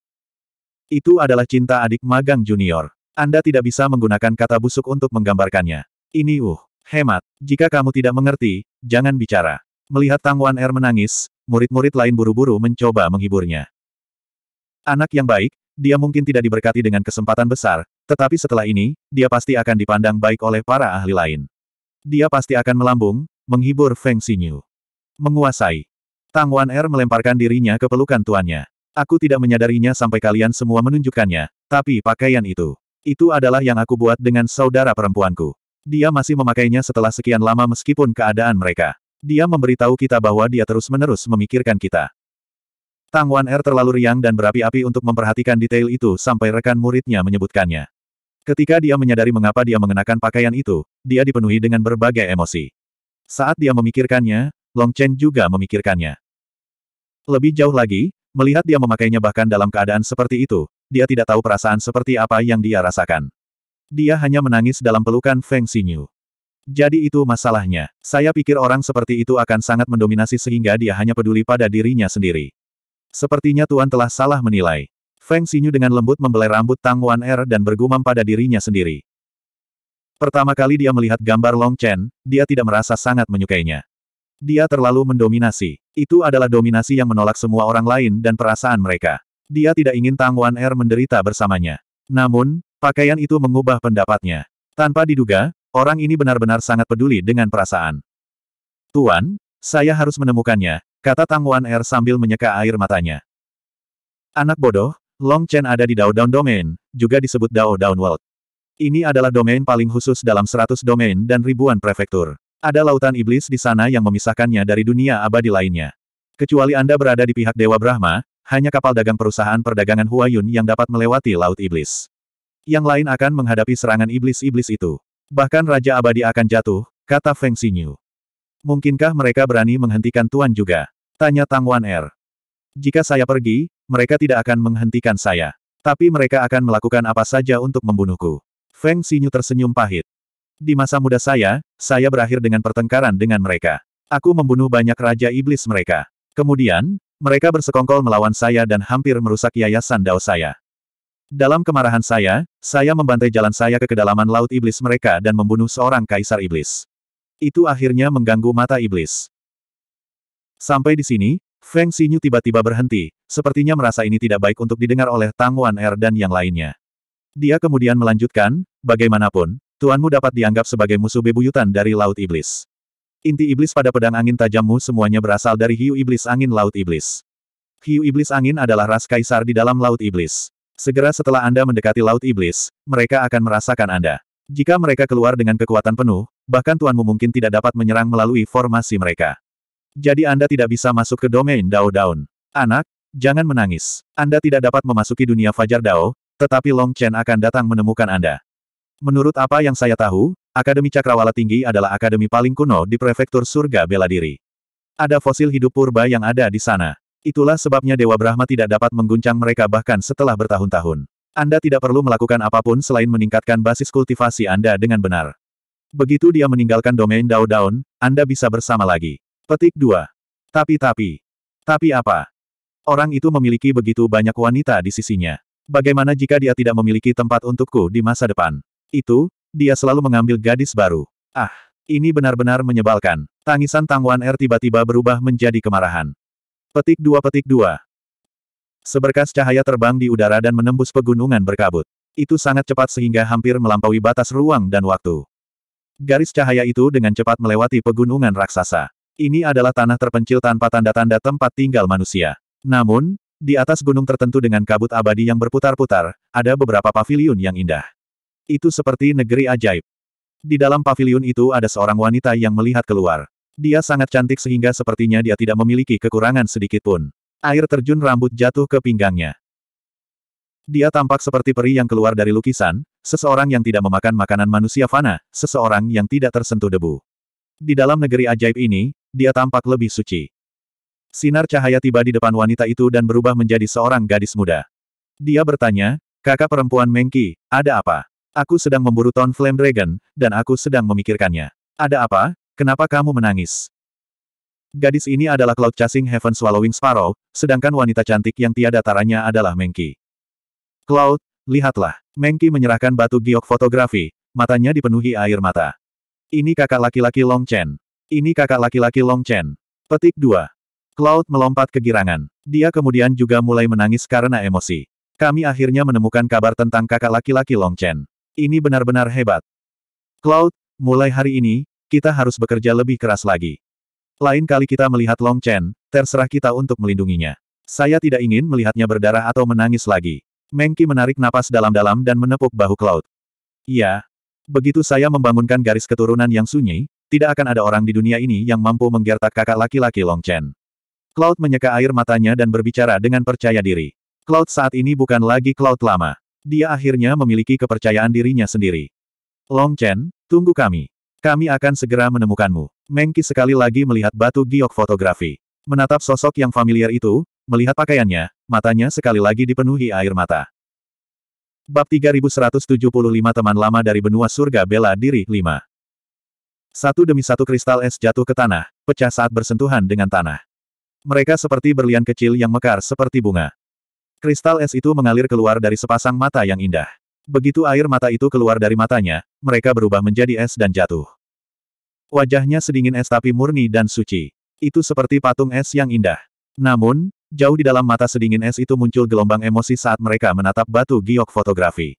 Itu adalah cinta adik magang junior. Anda tidak bisa menggunakan kata busuk untuk menggambarkannya. Ini uh, hemat. Jika kamu tidak mengerti, jangan bicara. Melihat Tang Wan Er menangis, murid-murid lain buru-buru mencoba menghiburnya. Anak yang baik, dia mungkin tidak diberkati dengan kesempatan besar, tetapi setelah ini, dia pasti akan dipandang baik oleh para ahli lain. Dia pasti akan melambung, menghibur Feng Xinyu. Menguasai. Tang Wan Er melemparkan dirinya ke pelukan tuannya. Aku tidak menyadarinya sampai kalian semua menunjukkannya, tapi pakaian itu. Itu adalah yang aku buat dengan saudara perempuanku. Dia masih memakainya setelah sekian lama meskipun keadaan mereka. Dia memberitahu kita bahwa dia terus-menerus memikirkan kita. Tang Wan Er terlalu riang dan berapi-api untuk memperhatikan detail itu sampai rekan muridnya menyebutkannya. Ketika dia menyadari mengapa dia mengenakan pakaian itu, dia dipenuhi dengan berbagai emosi. Saat dia memikirkannya, Long Chen juga memikirkannya. Lebih jauh lagi, Melihat dia memakainya bahkan dalam keadaan seperti itu, dia tidak tahu perasaan seperti apa yang dia rasakan. Dia hanya menangis dalam pelukan Feng Xinyu. Jadi itu masalahnya. Saya pikir orang seperti itu akan sangat mendominasi sehingga dia hanya peduli pada dirinya sendiri. Sepertinya Tuan telah salah menilai. Feng Xinyu dengan lembut membelai rambut Tang Wan Er dan bergumam pada dirinya sendiri. Pertama kali dia melihat gambar Long Chen, dia tidak merasa sangat menyukainya. Dia terlalu mendominasi. Itu adalah dominasi yang menolak semua orang lain dan perasaan mereka. Dia tidak ingin Tang Wan Er menderita bersamanya. Namun, pakaian itu mengubah pendapatnya. Tanpa diduga, orang ini benar-benar sangat peduli dengan perasaan. Tuan, saya harus menemukannya, kata Tang Wan Er sambil menyeka air matanya. Anak bodoh, Long Chen ada di Dao Down Domain, juga disebut Dao Down World. Ini adalah domain paling khusus dalam seratus domain dan ribuan prefektur. Ada lautan iblis di sana yang memisahkannya dari dunia abadi lainnya. Kecuali Anda berada di pihak Dewa Brahma, hanya kapal dagang perusahaan perdagangan Huayun yang dapat melewati Laut Iblis. Yang lain akan menghadapi serangan iblis-iblis itu. Bahkan Raja Abadi akan jatuh, kata Feng Xinyu. Mungkinkah mereka berani menghentikan Tuan juga? Tanya Tang Wan Er. Jika saya pergi, mereka tidak akan menghentikan saya. Tapi mereka akan melakukan apa saja untuk membunuhku. Feng Xinyu tersenyum pahit. Di masa muda saya, saya berakhir dengan pertengkaran dengan mereka. Aku membunuh banyak raja iblis mereka. Kemudian, mereka bersekongkol melawan saya dan hampir merusak yayasan dao saya. Dalam kemarahan saya, saya membantai jalan saya ke kedalaman laut iblis mereka dan membunuh seorang kaisar iblis. Itu akhirnya mengganggu mata iblis. Sampai di sini, Feng Xinyu tiba-tiba berhenti, sepertinya merasa ini tidak baik untuk didengar oleh Tang Wan Er dan yang lainnya. Dia kemudian melanjutkan, bagaimanapun, tuanmu dapat dianggap sebagai musuh bebuyutan dari Laut Iblis. Inti iblis pada pedang angin tajammu semuanya berasal dari hiu iblis angin Laut Iblis. Hiu iblis angin adalah ras kaisar di dalam Laut Iblis. Segera setelah Anda mendekati Laut Iblis, mereka akan merasakan Anda. Jika mereka keluar dengan kekuatan penuh, bahkan tuanmu mungkin tidak dapat menyerang melalui formasi mereka. Jadi Anda tidak bisa masuk ke domain Dao Daun. Anak, jangan menangis. Anda tidak dapat memasuki dunia Fajar Dao, tetapi Long Chen akan datang menemukan Anda. Menurut apa yang saya tahu, Akademi Cakrawala Tinggi adalah akademi paling kuno di prefektur surga bela diri. Ada fosil hidup purba yang ada di sana. Itulah sebabnya Dewa Brahma tidak dapat mengguncang mereka bahkan setelah bertahun-tahun. Anda tidak perlu melakukan apapun selain meningkatkan basis kultivasi Anda dengan benar. Begitu dia meninggalkan domain Dao Daun, Anda bisa bersama lagi. Petik 2. Tapi-tapi. Tapi apa? Orang itu memiliki begitu banyak wanita di sisinya. Bagaimana jika dia tidak memiliki tempat untukku di masa depan? itu, dia selalu mengambil gadis baru. Ah, ini benar-benar menyebalkan. Tangisan tang wan Er tiba-tiba berubah menjadi kemarahan. Petik dua petik dua. Seberkas cahaya terbang di udara dan menembus pegunungan berkabut. Itu sangat cepat sehingga hampir melampaui batas ruang dan waktu. Garis cahaya itu dengan cepat melewati pegunungan raksasa. Ini adalah tanah terpencil tanpa tanda-tanda tempat tinggal manusia. Namun, di atas gunung tertentu dengan kabut abadi yang berputar-putar, ada beberapa paviliun yang indah. Itu seperti negeri ajaib. Di dalam pavilion itu ada seorang wanita yang melihat keluar. Dia sangat cantik sehingga sepertinya dia tidak memiliki kekurangan sedikit pun. Air terjun rambut jatuh ke pinggangnya. Dia tampak seperti peri yang keluar dari lukisan, seseorang yang tidak memakan makanan manusia fana, seseorang yang tidak tersentuh debu. Di dalam negeri ajaib ini, dia tampak lebih suci. Sinar cahaya tiba di depan wanita itu dan berubah menjadi seorang gadis muda. Dia bertanya, kakak perempuan Mengki, ada apa? Aku sedang memburu Ton Flame Dragon, dan aku sedang memikirkannya. Ada apa? Kenapa kamu menangis? Gadis ini adalah Cloud Chasing Heaven Swallowing Sparrow, sedangkan wanita cantik yang tiada taranya adalah Mengki. Cloud, lihatlah. Mengki menyerahkan batu giok fotografi, matanya dipenuhi air mata. Ini kakak laki-laki Long Chen. Ini kakak laki-laki Long Chen. Petik 2. Cloud melompat kegirangan. Dia kemudian juga mulai menangis karena emosi. Kami akhirnya menemukan kabar tentang kakak laki-laki Long Chen. Ini benar-benar hebat. Cloud, mulai hari ini, kita harus bekerja lebih keras lagi. Lain kali kita melihat Long Chen, terserah kita untuk melindunginya. Saya tidak ingin melihatnya berdarah atau menangis lagi. Mengki menarik napas dalam-dalam dan menepuk bahu Cloud. Iya. Begitu saya membangunkan garis keturunan yang sunyi, tidak akan ada orang di dunia ini yang mampu menggertak kakak laki-laki Long Chen. Cloud menyeka air matanya dan berbicara dengan percaya diri. Cloud saat ini bukan lagi Cloud lama. Dia akhirnya memiliki kepercayaan dirinya sendiri. Long Chen, tunggu kami. Kami akan segera menemukanmu. Mengki sekali lagi melihat batu giok fotografi. Menatap sosok yang familiar itu, melihat pakaiannya, matanya sekali lagi dipenuhi air mata. Bab 3175 Teman lama dari benua surga bela diri 5. Satu demi satu kristal es jatuh ke tanah, pecah saat bersentuhan dengan tanah. Mereka seperti berlian kecil yang mekar seperti bunga. Kristal es itu mengalir keluar dari sepasang mata yang indah. Begitu air mata itu keluar dari matanya, mereka berubah menjadi es dan jatuh. Wajahnya sedingin es tapi murni dan suci. Itu seperti patung es yang indah. Namun, jauh di dalam mata sedingin es itu muncul gelombang emosi saat mereka menatap batu giok fotografi.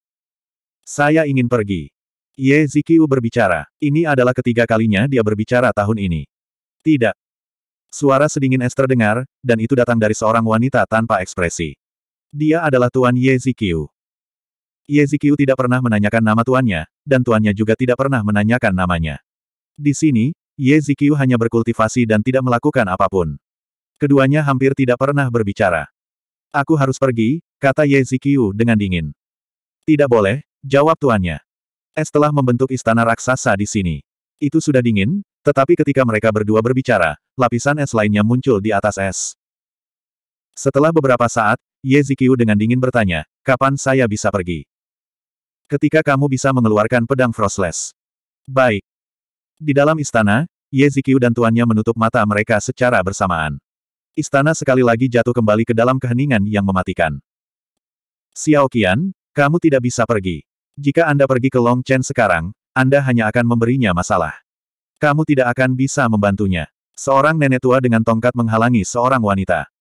Saya ingin pergi. Ye Zikiu berbicara. Ini adalah ketiga kalinya dia berbicara tahun ini. Tidak. Suara sedingin es terdengar, dan itu datang dari seorang wanita tanpa ekspresi. Dia adalah Tuan Ye Zikiu. Ye Zikiu tidak pernah menanyakan nama tuannya, dan tuannya juga tidak pernah menanyakan namanya. Di sini, Ye Zikiu hanya berkultivasi dan tidak melakukan apapun. Keduanya hampir tidak pernah berbicara. Aku harus pergi, kata Ye Zikiu dengan dingin. Tidak boleh, jawab tuannya. Es telah membentuk istana raksasa di sini. Itu sudah dingin, tetapi ketika mereka berdua berbicara, lapisan es lainnya muncul di atas es. Setelah beberapa saat, Ye Zikiu dengan dingin bertanya, kapan saya bisa pergi? Ketika kamu bisa mengeluarkan pedang Frostless. Baik. Di dalam istana, Ye Zikiu dan tuannya menutup mata mereka secara bersamaan. Istana sekali lagi jatuh kembali ke dalam keheningan yang mematikan. Xiao Qian, kamu tidak bisa pergi. Jika Anda pergi ke Long Chen sekarang, Anda hanya akan memberinya masalah. Kamu tidak akan bisa membantunya. Seorang nenek tua dengan tongkat menghalangi seorang wanita.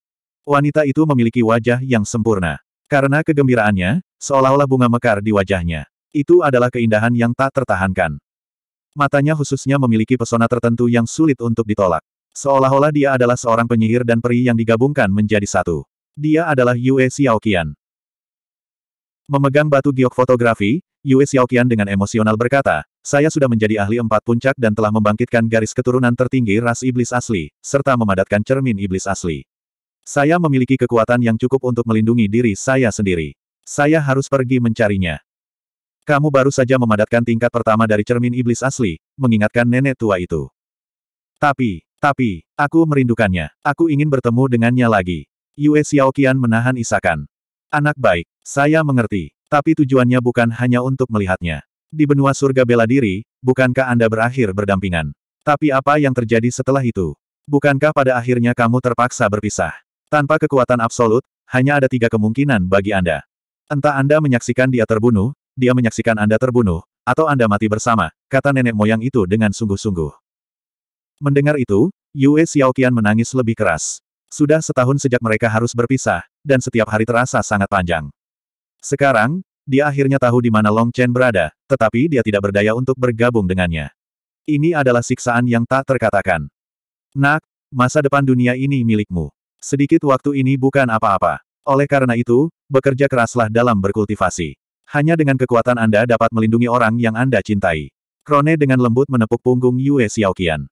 Wanita itu memiliki wajah yang sempurna. Karena kegembiraannya, seolah-olah bunga mekar di wajahnya. Itu adalah keindahan yang tak tertahankan. Matanya khususnya memiliki pesona tertentu yang sulit untuk ditolak. Seolah-olah dia adalah seorang penyihir dan peri yang digabungkan menjadi satu. Dia adalah Yue Xiaoqian. Memegang batu giok fotografi, Yue Xiaoqian dengan emosional berkata, saya sudah menjadi ahli empat puncak dan telah membangkitkan garis keturunan tertinggi ras iblis asli, serta memadatkan cermin iblis asli. Saya memiliki kekuatan yang cukup untuk melindungi diri saya sendiri. Saya harus pergi mencarinya. Kamu baru saja memadatkan tingkat pertama dari cermin iblis asli, mengingatkan nenek tua itu. Tapi, tapi, aku merindukannya. Aku ingin bertemu dengannya lagi. Yue Xiaoqian menahan isakan. Anak baik, saya mengerti. Tapi tujuannya bukan hanya untuk melihatnya. Di benua surga bela diri, bukankah Anda berakhir berdampingan? Tapi apa yang terjadi setelah itu? Bukankah pada akhirnya kamu terpaksa berpisah? Tanpa kekuatan absolut, hanya ada tiga kemungkinan bagi Anda. Entah Anda menyaksikan dia terbunuh, dia menyaksikan Anda terbunuh, atau Anda mati bersama, kata nenek moyang itu dengan sungguh-sungguh. Mendengar itu, Yue Xiaoqian menangis lebih keras. Sudah setahun sejak mereka harus berpisah, dan setiap hari terasa sangat panjang. Sekarang, dia akhirnya tahu di mana Long Chen berada, tetapi dia tidak berdaya untuk bergabung dengannya. Ini adalah siksaan yang tak terkatakan. Nak, masa depan dunia ini milikmu. Sedikit waktu ini bukan apa-apa. Oleh karena itu, bekerja keraslah dalam berkultivasi. Hanya dengan kekuatan Anda dapat melindungi orang yang Anda cintai. Krone dengan lembut menepuk punggung Yue Xiaoqian.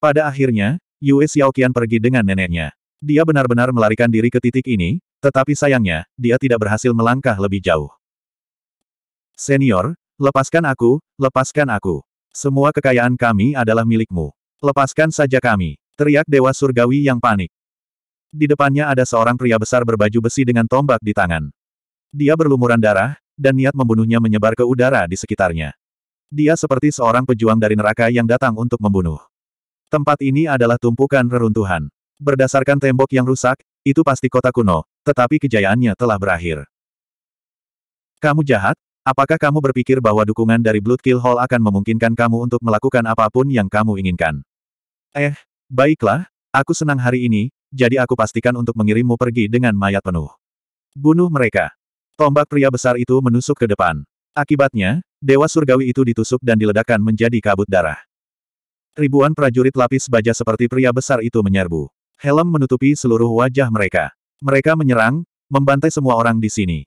Pada akhirnya, Yue Xiaoqian pergi dengan neneknya. Dia benar-benar melarikan diri ke titik ini, tetapi sayangnya, dia tidak berhasil melangkah lebih jauh. Senior, lepaskan aku, lepaskan aku. Semua kekayaan kami adalah milikmu. Lepaskan saja kami, teriak Dewa Surgawi yang panik. Di depannya ada seorang pria besar berbaju besi dengan tombak di tangan. Dia berlumuran darah, dan niat membunuhnya menyebar ke udara di sekitarnya. Dia seperti seorang pejuang dari neraka yang datang untuk membunuh. Tempat ini adalah tumpukan reruntuhan. Berdasarkan tembok yang rusak, itu pasti kota kuno, tetapi kejayaannya telah berakhir. Kamu jahat, apakah kamu berpikir bahwa dukungan dari Blood Kill Hall akan memungkinkan kamu untuk melakukan apapun yang kamu inginkan? Eh, baiklah, aku senang hari ini, jadi aku pastikan untuk mengirimmu pergi dengan mayat penuh. Bunuh mereka. Tombak pria besar itu menusuk ke depan. Akibatnya, dewa surgawi itu ditusuk dan diledakkan menjadi kabut darah. Ribuan prajurit lapis baja seperti pria besar itu menyerbu. Helm menutupi seluruh wajah mereka. Mereka menyerang, membantai semua orang di sini.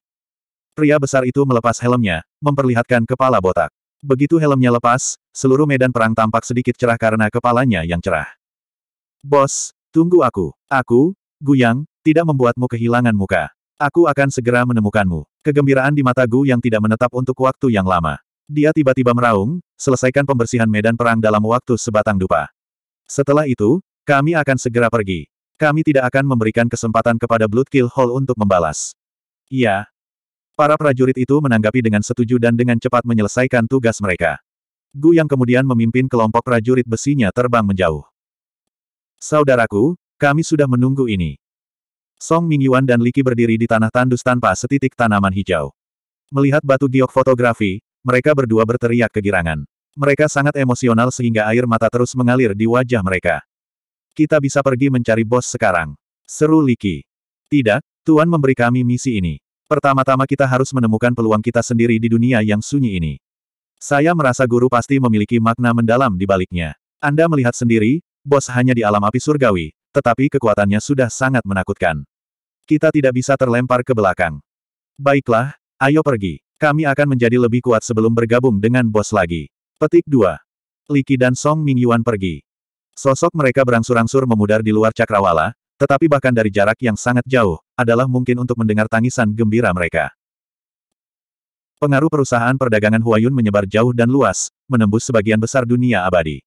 Pria besar itu melepas helmnya, memperlihatkan kepala botak. Begitu helmnya lepas, seluruh medan perang tampak sedikit cerah karena kepalanya yang cerah. Bos, Tunggu aku. Aku, Guyang, tidak membuatmu kehilangan muka. Aku akan segera menemukanmu. Kegembiraan di mata Gu yang tidak menetap untuk waktu yang lama. Dia tiba-tiba meraung, selesaikan pembersihan medan perang dalam waktu sebatang dupa. Setelah itu, kami akan segera pergi. Kami tidak akan memberikan kesempatan kepada Bloodkill Hall untuk membalas. Iya. Para prajurit itu menanggapi dengan setuju dan dengan cepat menyelesaikan tugas mereka. Gu yang kemudian memimpin kelompok prajurit besinya terbang menjauh. Saudaraku, kami sudah menunggu ini. Song Mingyuan dan Liki berdiri di tanah tandus tanpa setitik tanaman hijau. Melihat batu giok fotografi, mereka berdua berteriak kegirangan. Mereka sangat emosional sehingga air mata terus mengalir di wajah mereka. Kita bisa pergi mencari bos sekarang. Seru Liki. Tidak, Tuan memberi kami misi ini. Pertama-tama kita harus menemukan peluang kita sendiri di dunia yang sunyi ini. Saya merasa guru pasti memiliki makna mendalam di baliknya. Anda melihat sendiri, bos hanya di alam api surgawi, tetapi kekuatannya sudah sangat menakutkan. Kita tidak bisa terlempar ke belakang. Baiklah, ayo pergi. Kami akan menjadi lebih kuat sebelum bergabung dengan bos lagi. Petik 2. Liki dan Song Mingyuan pergi. Sosok mereka berangsur-angsur memudar di luar cakrawala, tetapi bahkan dari jarak yang sangat jauh, adalah mungkin untuk mendengar tangisan gembira mereka. Pengaruh perusahaan perdagangan Huayun menyebar jauh dan luas, menembus sebagian besar dunia abadi.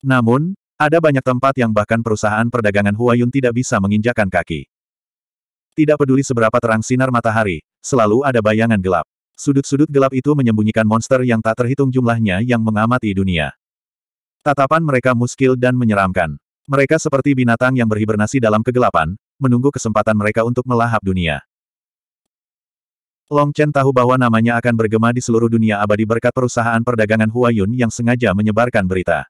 Namun, ada banyak tempat yang bahkan perusahaan perdagangan Huayun tidak bisa menginjakan kaki. Tidak peduli seberapa terang sinar matahari, selalu ada bayangan gelap. Sudut-sudut gelap itu menyembunyikan monster yang tak terhitung jumlahnya yang mengamati dunia. Tatapan mereka muskil dan menyeramkan. Mereka seperti binatang yang berhibernasi dalam kegelapan, menunggu kesempatan mereka untuk melahap dunia. Long Chen tahu bahwa namanya akan bergema di seluruh dunia abadi berkat perusahaan perdagangan Huayun yang sengaja menyebarkan berita.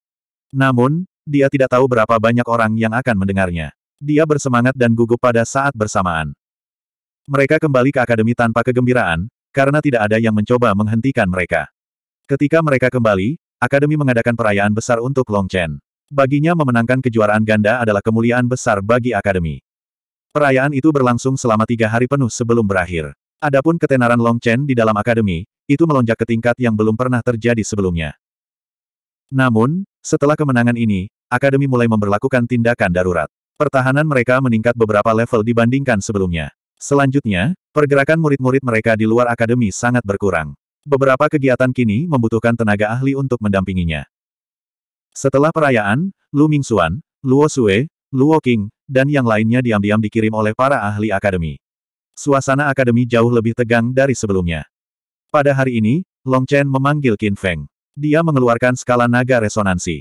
Namun, dia tidak tahu berapa banyak orang yang akan mendengarnya. Dia bersemangat dan gugup pada saat bersamaan. Mereka kembali ke akademi tanpa kegembiraan, karena tidak ada yang mencoba menghentikan mereka. Ketika mereka kembali, akademi mengadakan perayaan besar untuk Long Chen. Baginya memenangkan kejuaraan ganda adalah kemuliaan besar bagi akademi. Perayaan itu berlangsung selama tiga hari penuh sebelum berakhir. Adapun ketenaran Long Chen di dalam akademi, itu melonjak ke tingkat yang belum pernah terjadi sebelumnya. Namun, setelah kemenangan ini, Akademi mulai memperlakukan tindakan darurat. Pertahanan mereka meningkat beberapa level dibandingkan sebelumnya. Selanjutnya, pergerakan murid-murid mereka di luar Akademi sangat berkurang. Beberapa kegiatan kini membutuhkan tenaga ahli untuk mendampinginya. Setelah perayaan, Lu Mingxuan, Luo Sue, Luo King, dan yang lainnya diam-diam dikirim oleh para ahli akademi. Suasana akademi jauh lebih tegang dari sebelumnya. Pada hari ini, Long Chen memanggil Qin Feng. Dia mengeluarkan skala naga resonansi.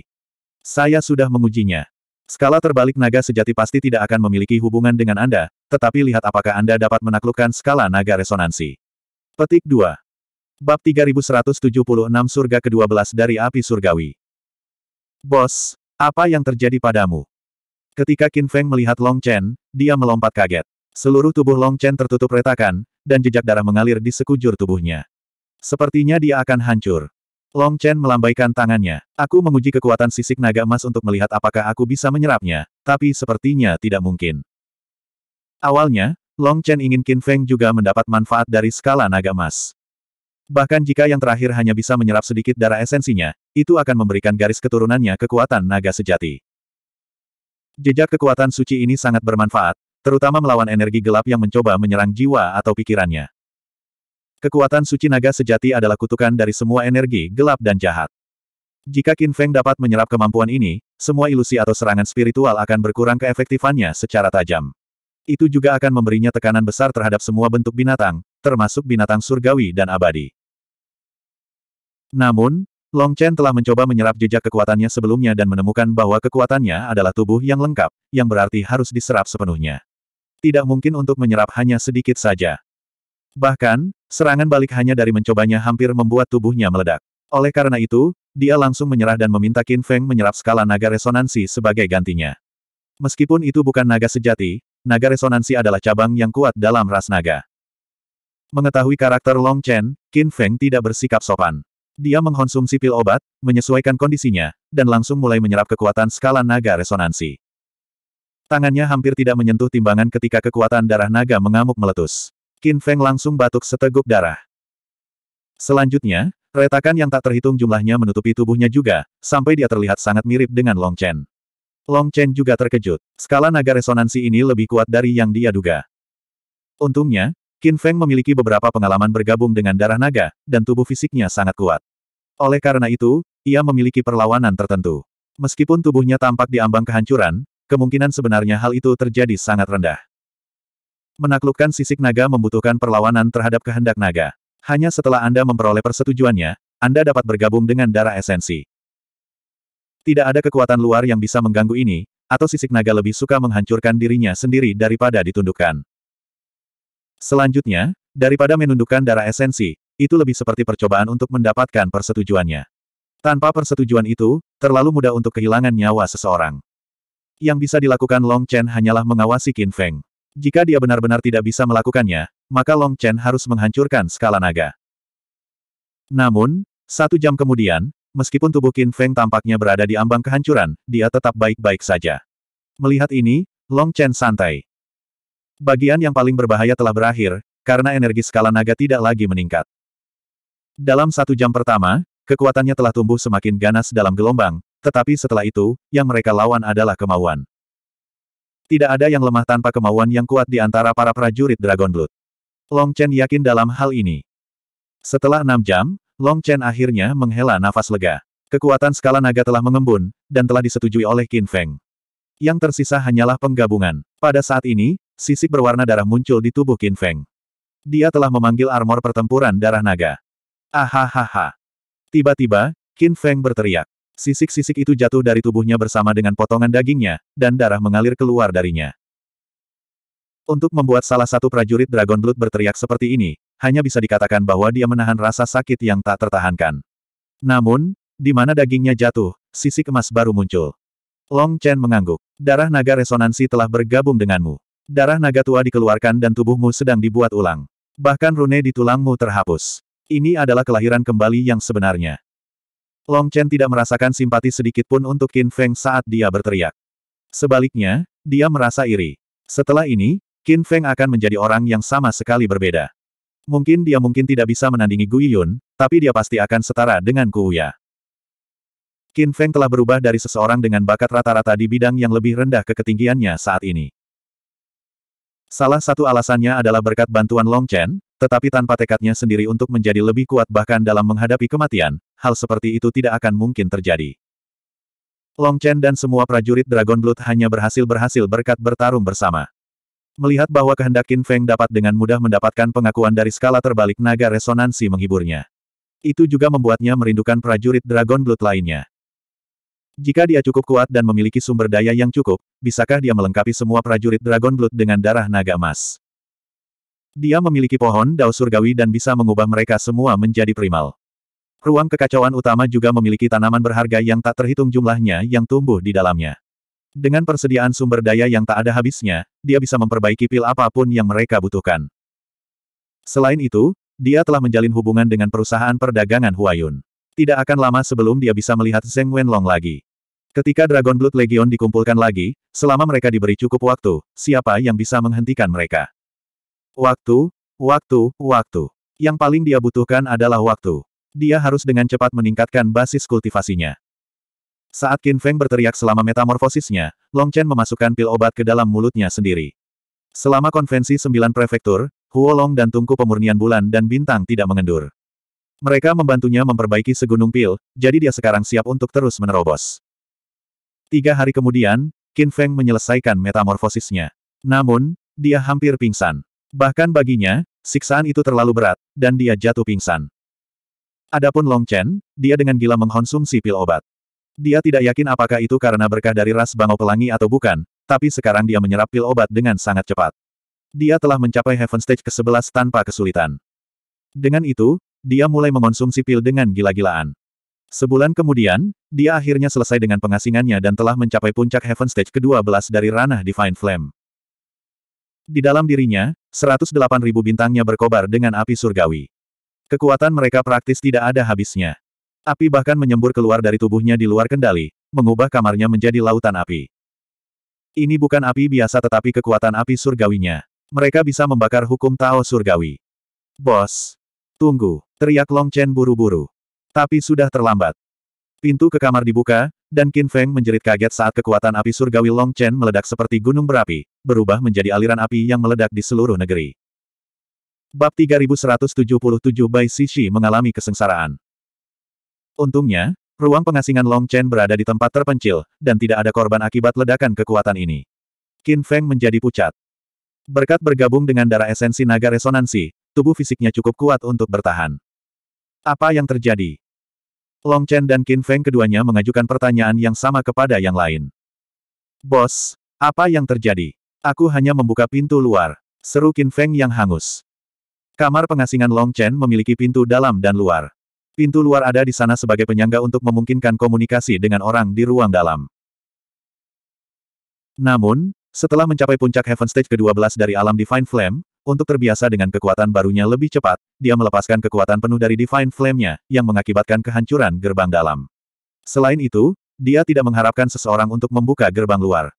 Saya sudah mengujinya. Skala terbalik naga sejati pasti tidak akan memiliki hubungan dengan Anda, tetapi lihat apakah Anda dapat menaklukkan skala naga resonansi. Petik 2. Bab 3176 Surga ke-12 dari Api Surgawi. Bos, apa yang terjadi padamu? Ketika Qin Feng melihat Long Chen, dia melompat kaget. Seluruh tubuh Long Chen tertutup retakan, dan jejak darah mengalir di sekujur tubuhnya. Sepertinya dia akan hancur. Long Chen melambaikan tangannya. Aku menguji kekuatan sisik naga emas untuk melihat apakah aku bisa menyerapnya, tapi sepertinya tidak mungkin. Awalnya, Long Chen ingin Qin Feng juga mendapat manfaat dari skala naga emas. Bahkan jika yang terakhir hanya bisa menyerap sedikit darah esensinya, itu akan memberikan garis keturunannya kekuatan naga sejati. Jejak kekuatan suci ini sangat bermanfaat, terutama melawan energi gelap yang mencoba menyerang jiwa atau pikirannya. Kekuatan suci naga sejati adalah kutukan dari semua energi gelap dan jahat. Jika Qin Feng dapat menyerap kemampuan ini, semua ilusi atau serangan spiritual akan berkurang keefektifannya secara tajam. Itu juga akan memberinya tekanan besar terhadap semua bentuk binatang, termasuk binatang surgawi dan abadi. Namun, Long Chen telah mencoba menyerap jejak kekuatannya sebelumnya dan menemukan bahwa kekuatannya adalah tubuh yang lengkap, yang berarti harus diserap sepenuhnya. Tidak mungkin untuk menyerap hanya sedikit saja. Bahkan, serangan balik hanya dari mencobanya hampir membuat tubuhnya meledak. Oleh karena itu, dia langsung menyerah dan meminta Qin Feng menyerap skala naga resonansi sebagai gantinya. Meskipun itu bukan naga sejati, naga resonansi adalah cabang yang kuat dalam ras naga. Mengetahui karakter Long Chen, Qin Feng tidak bersikap sopan. Dia mengkonsumsi pil obat, menyesuaikan kondisinya, dan langsung mulai menyerap kekuatan skala naga resonansi. Tangannya hampir tidak menyentuh timbangan ketika kekuatan darah naga mengamuk meletus. Qin Feng langsung batuk seteguk darah. Selanjutnya, retakan yang tak terhitung jumlahnya menutupi tubuhnya juga, sampai dia terlihat sangat mirip dengan Long Chen. Long Chen juga terkejut. Skala naga resonansi ini lebih kuat dari yang dia duga. Untungnya, Qin Feng memiliki beberapa pengalaman bergabung dengan darah naga, dan tubuh fisiknya sangat kuat. Oleh karena itu, ia memiliki perlawanan tertentu. Meskipun tubuhnya tampak diambang kehancuran, kemungkinan sebenarnya hal itu terjadi sangat rendah. Menaklukkan sisik naga membutuhkan perlawanan terhadap kehendak naga. Hanya setelah Anda memperoleh persetujuannya, Anda dapat bergabung dengan darah esensi. Tidak ada kekuatan luar yang bisa mengganggu ini, atau sisik naga lebih suka menghancurkan dirinya sendiri daripada ditundukkan. Selanjutnya, daripada menundukkan darah esensi, itu lebih seperti percobaan untuk mendapatkan persetujuannya. Tanpa persetujuan itu, terlalu mudah untuk kehilangan nyawa seseorang. Yang bisa dilakukan Long Chen hanyalah mengawasi Qin Feng. Jika dia benar-benar tidak bisa melakukannya, maka Long Chen harus menghancurkan skala naga. Namun, satu jam kemudian, meskipun tubuh Qin Feng tampaknya berada di ambang kehancuran, dia tetap baik-baik saja. Melihat ini, Long Chen santai. Bagian yang paling berbahaya telah berakhir, karena energi skala naga tidak lagi meningkat. Dalam satu jam pertama, kekuatannya telah tumbuh semakin ganas dalam gelombang, tetapi setelah itu, yang mereka lawan adalah kemauan. Tidak ada yang lemah tanpa kemauan yang kuat di antara para prajurit Dragon Blood. Long Chen yakin dalam hal ini. Setelah enam jam, Long Chen akhirnya menghela nafas lega. Kekuatan skala naga telah mengembun, dan telah disetujui oleh Qin Feng. Yang tersisa hanyalah penggabungan. Pada saat ini, sisik berwarna darah muncul di tubuh Qin Feng. Dia telah memanggil armor pertempuran darah naga. Ahahaha. Tiba-tiba, Qin Feng berteriak. Sisik-sisik itu jatuh dari tubuhnya bersama dengan potongan dagingnya, dan darah mengalir keluar darinya. Untuk membuat salah satu prajurit Dragon Blood berteriak seperti ini, hanya bisa dikatakan bahwa dia menahan rasa sakit yang tak tertahankan. Namun, di mana dagingnya jatuh, sisik emas baru muncul. Long Chen mengangguk. Darah naga resonansi telah bergabung denganmu. Darah naga tua dikeluarkan dan tubuhmu sedang dibuat ulang. Bahkan rune di tulangmu terhapus. Ini adalah kelahiran kembali yang sebenarnya. Long Chen tidak merasakan simpati sedikit pun untuk Qin Feng saat dia berteriak. Sebaliknya, dia merasa iri. Setelah ini, Qin Feng akan menjadi orang yang sama sekali berbeda. Mungkin dia mungkin tidak bisa menandingi Gu Yun, tapi dia pasti akan setara dengan Uya. Qin Feng telah berubah dari seseorang dengan bakat rata-rata di bidang yang lebih rendah ke ketinggiannya saat ini. Salah satu alasannya adalah berkat bantuan Long Chen, tetapi tanpa tekadnya sendiri untuk menjadi lebih kuat bahkan dalam menghadapi kematian, hal seperti itu tidak akan mungkin terjadi. Long Chen dan semua prajurit Dragon Blood hanya berhasil-berhasil berkat bertarung bersama. Melihat bahwa kehendak Qin Feng dapat dengan mudah mendapatkan pengakuan dari skala terbalik naga resonansi menghiburnya. Itu juga membuatnya merindukan prajurit Dragon Blood lainnya. Jika dia cukup kuat dan memiliki sumber daya yang cukup, bisakah dia melengkapi semua prajurit Dragon Blood dengan darah naga emas? Dia memiliki pohon dao surgawi dan bisa mengubah mereka semua menjadi primal. Ruang kekacauan utama juga memiliki tanaman berharga yang tak terhitung jumlahnya yang tumbuh di dalamnya. Dengan persediaan sumber daya yang tak ada habisnya, dia bisa memperbaiki pil apapun yang mereka butuhkan. Selain itu, dia telah menjalin hubungan dengan perusahaan perdagangan Huayun. Tidak akan lama sebelum dia bisa melihat Zeng Wenlong lagi. Ketika Dragon Blood Legion dikumpulkan lagi, selama mereka diberi cukup waktu, siapa yang bisa menghentikan mereka? Waktu, waktu, waktu. Yang paling dia butuhkan adalah waktu. Dia harus dengan cepat meningkatkan basis kultivasinya. Saat Qin Feng berteriak selama metamorfosisnya, Long Chen memasukkan pil obat ke dalam mulutnya sendiri. Selama konvensi sembilan prefektur, Huolong dan tungku pemurnian bulan dan bintang tidak mengendur. Mereka membantunya memperbaiki segunung pil, jadi dia sekarang siap untuk terus menerobos. Tiga hari kemudian, Qin Feng menyelesaikan metamorfosisnya. Namun, dia hampir pingsan. Bahkan baginya, siksaan itu terlalu berat, dan dia jatuh pingsan. Adapun Long Chen, dia dengan gila mengkonsumsi pil obat. Dia tidak yakin apakah itu karena berkah dari ras bangau pelangi atau bukan, tapi sekarang dia menyerap pil obat dengan sangat cepat. Dia telah mencapai Heaven Stage ke-11 tanpa kesulitan. Dengan itu, dia mulai mengonsumsi pil dengan gila-gilaan. Sebulan kemudian, dia akhirnya selesai dengan pengasingannya dan telah mencapai puncak Heaven Stage ke-12 dari ranah Divine Flame. Di dalam dirinya, 108.000 bintangnya berkobar dengan api surgawi. Kekuatan mereka praktis tidak ada habisnya. Api bahkan menyembur keluar dari tubuhnya di luar kendali, mengubah kamarnya menjadi lautan api. Ini bukan api biasa tetapi kekuatan api surgawinya. Mereka bisa membakar hukum Tao surgawi. Bos! Tunggu! Teriak Long Chen buru-buru. Tapi sudah terlambat. Pintu ke kamar dibuka, dan Qin Feng menjerit kaget saat kekuatan api surgawi Long Chen meledak seperti gunung berapi, berubah menjadi aliran api yang meledak di seluruh negeri. Bab 3177 Bai Sishi mengalami kesengsaraan. Untungnya, ruang pengasingan Long Chen berada di tempat terpencil, dan tidak ada korban akibat ledakan kekuatan ini. Qin Feng menjadi pucat. Berkat bergabung dengan darah esensi naga resonansi, tubuh fisiknya cukup kuat untuk bertahan. Apa yang terjadi? Long Chen dan Qin Feng keduanya mengajukan pertanyaan yang sama kepada yang lain. Bos, apa yang terjadi? Aku hanya membuka pintu luar. Seru Qin Feng yang hangus. Kamar pengasingan Long Chen memiliki pintu dalam dan luar. Pintu luar ada di sana sebagai penyangga untuk memungkinkan komunikasi dengan orang di ruang dalam. Namun, setelah mencapai puncak Heaven Stage ke-12 dari alam Divine Flame, untuk terbiasa dengan kekuatan barunya lebih cepat, dia melepaskan kekuatan penuh dari Divine Flame-nya, yang mengakibatkan kehancuran gerbang dalam. Selain itu, dia tidak mengharapkan seseorang untuk membuka gerbang luar.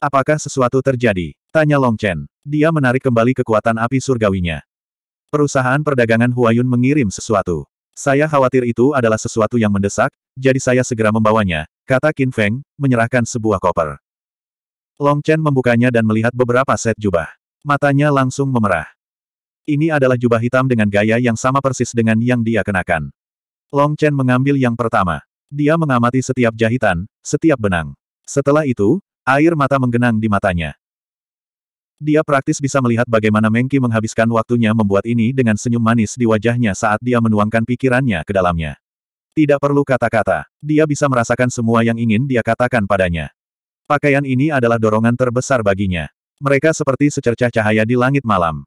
Apakah sesuatu terjadi? Tanya Long Chen. Dia menarik kembali kekuatan api surgawinya. Perusahaan perdagangan Huayun mengirim sesuatu. Saya khawatir itu adalah sesuatu yang mendesak, jadi saya segera membawanya, kata Qin Feng, menyerahkan sebuah koper. Long Chen membukanya dan melihat beberapa set jubah. Matanya langsung memerah. Ini adalah jubah hitam dengan gaya yang sama persis dengan yang dia kenakan. Long Chen mengambil yang pertama. Dia mengamati setiap jahitan, setiap benang. Setelah itu, air mata menggenang di matanya. Dia praktis bisa melihat bagaimana Mengki menghabiskan waktunya membuat ini dengan senyum manis di wajahnya saat dia menuangkan pikirannya ke dalamnya. Tidak perlu kata-kata, dia bisa merasakan semua yang ingin dia katakan padanya. Pakaian ini adalah dorongan terbesar baginya. Mereka seperti secercah cahaya di langit malam.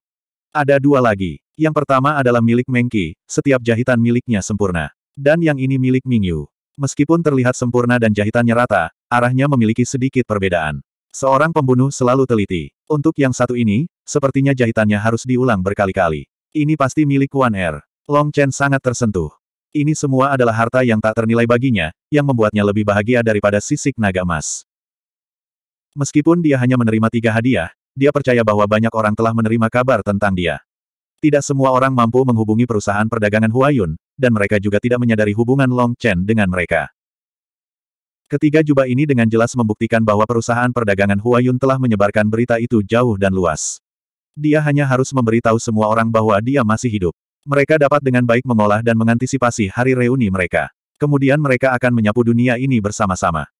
Ada dua lagi. Yang pertama adalah milik Mengki, setiap jahitan miliknya sempurna. Dan yang ini milik Mingyu. Meskipun terlihat sempurna dan jahitannya rata, arahnya memiliki sedikit perbedaan. Seorang pembunuh selalu teliti. Untuk yang satu ini, sepertinya jahitannya harus diulang berkali-kali. Ini pasti milik Kuan Er. Long Chen sangat tersentuh. Ini semua adalah harta yang tak ternilai baginya, yang membuatnya lebih bahagia daripada sisik naga emas. Meskipun dia hanya menerima tiga hadiah, dia percaya bahwa banyak orang telah menerima kabar tentang dia. Tidak semua orang mampu menghubungi perusahaan perdagangan Huayun, dan mereka juga tidak menyadari hubungan Long Chen dengan mereka. Ketiga jubah ini dengan jelas membuktikan bahwa perusahaan perdagangan Huayun telah menyebarkan berita itu jauh dan luas. Dia hanya harus memberitahu semua orang bahwa dia masih hidup. Mereka dapat dengan baik mengolah dan mengantisipasi hari reuni mereka. Kemudian mereka akan menyapu dunia ini bersama-sama.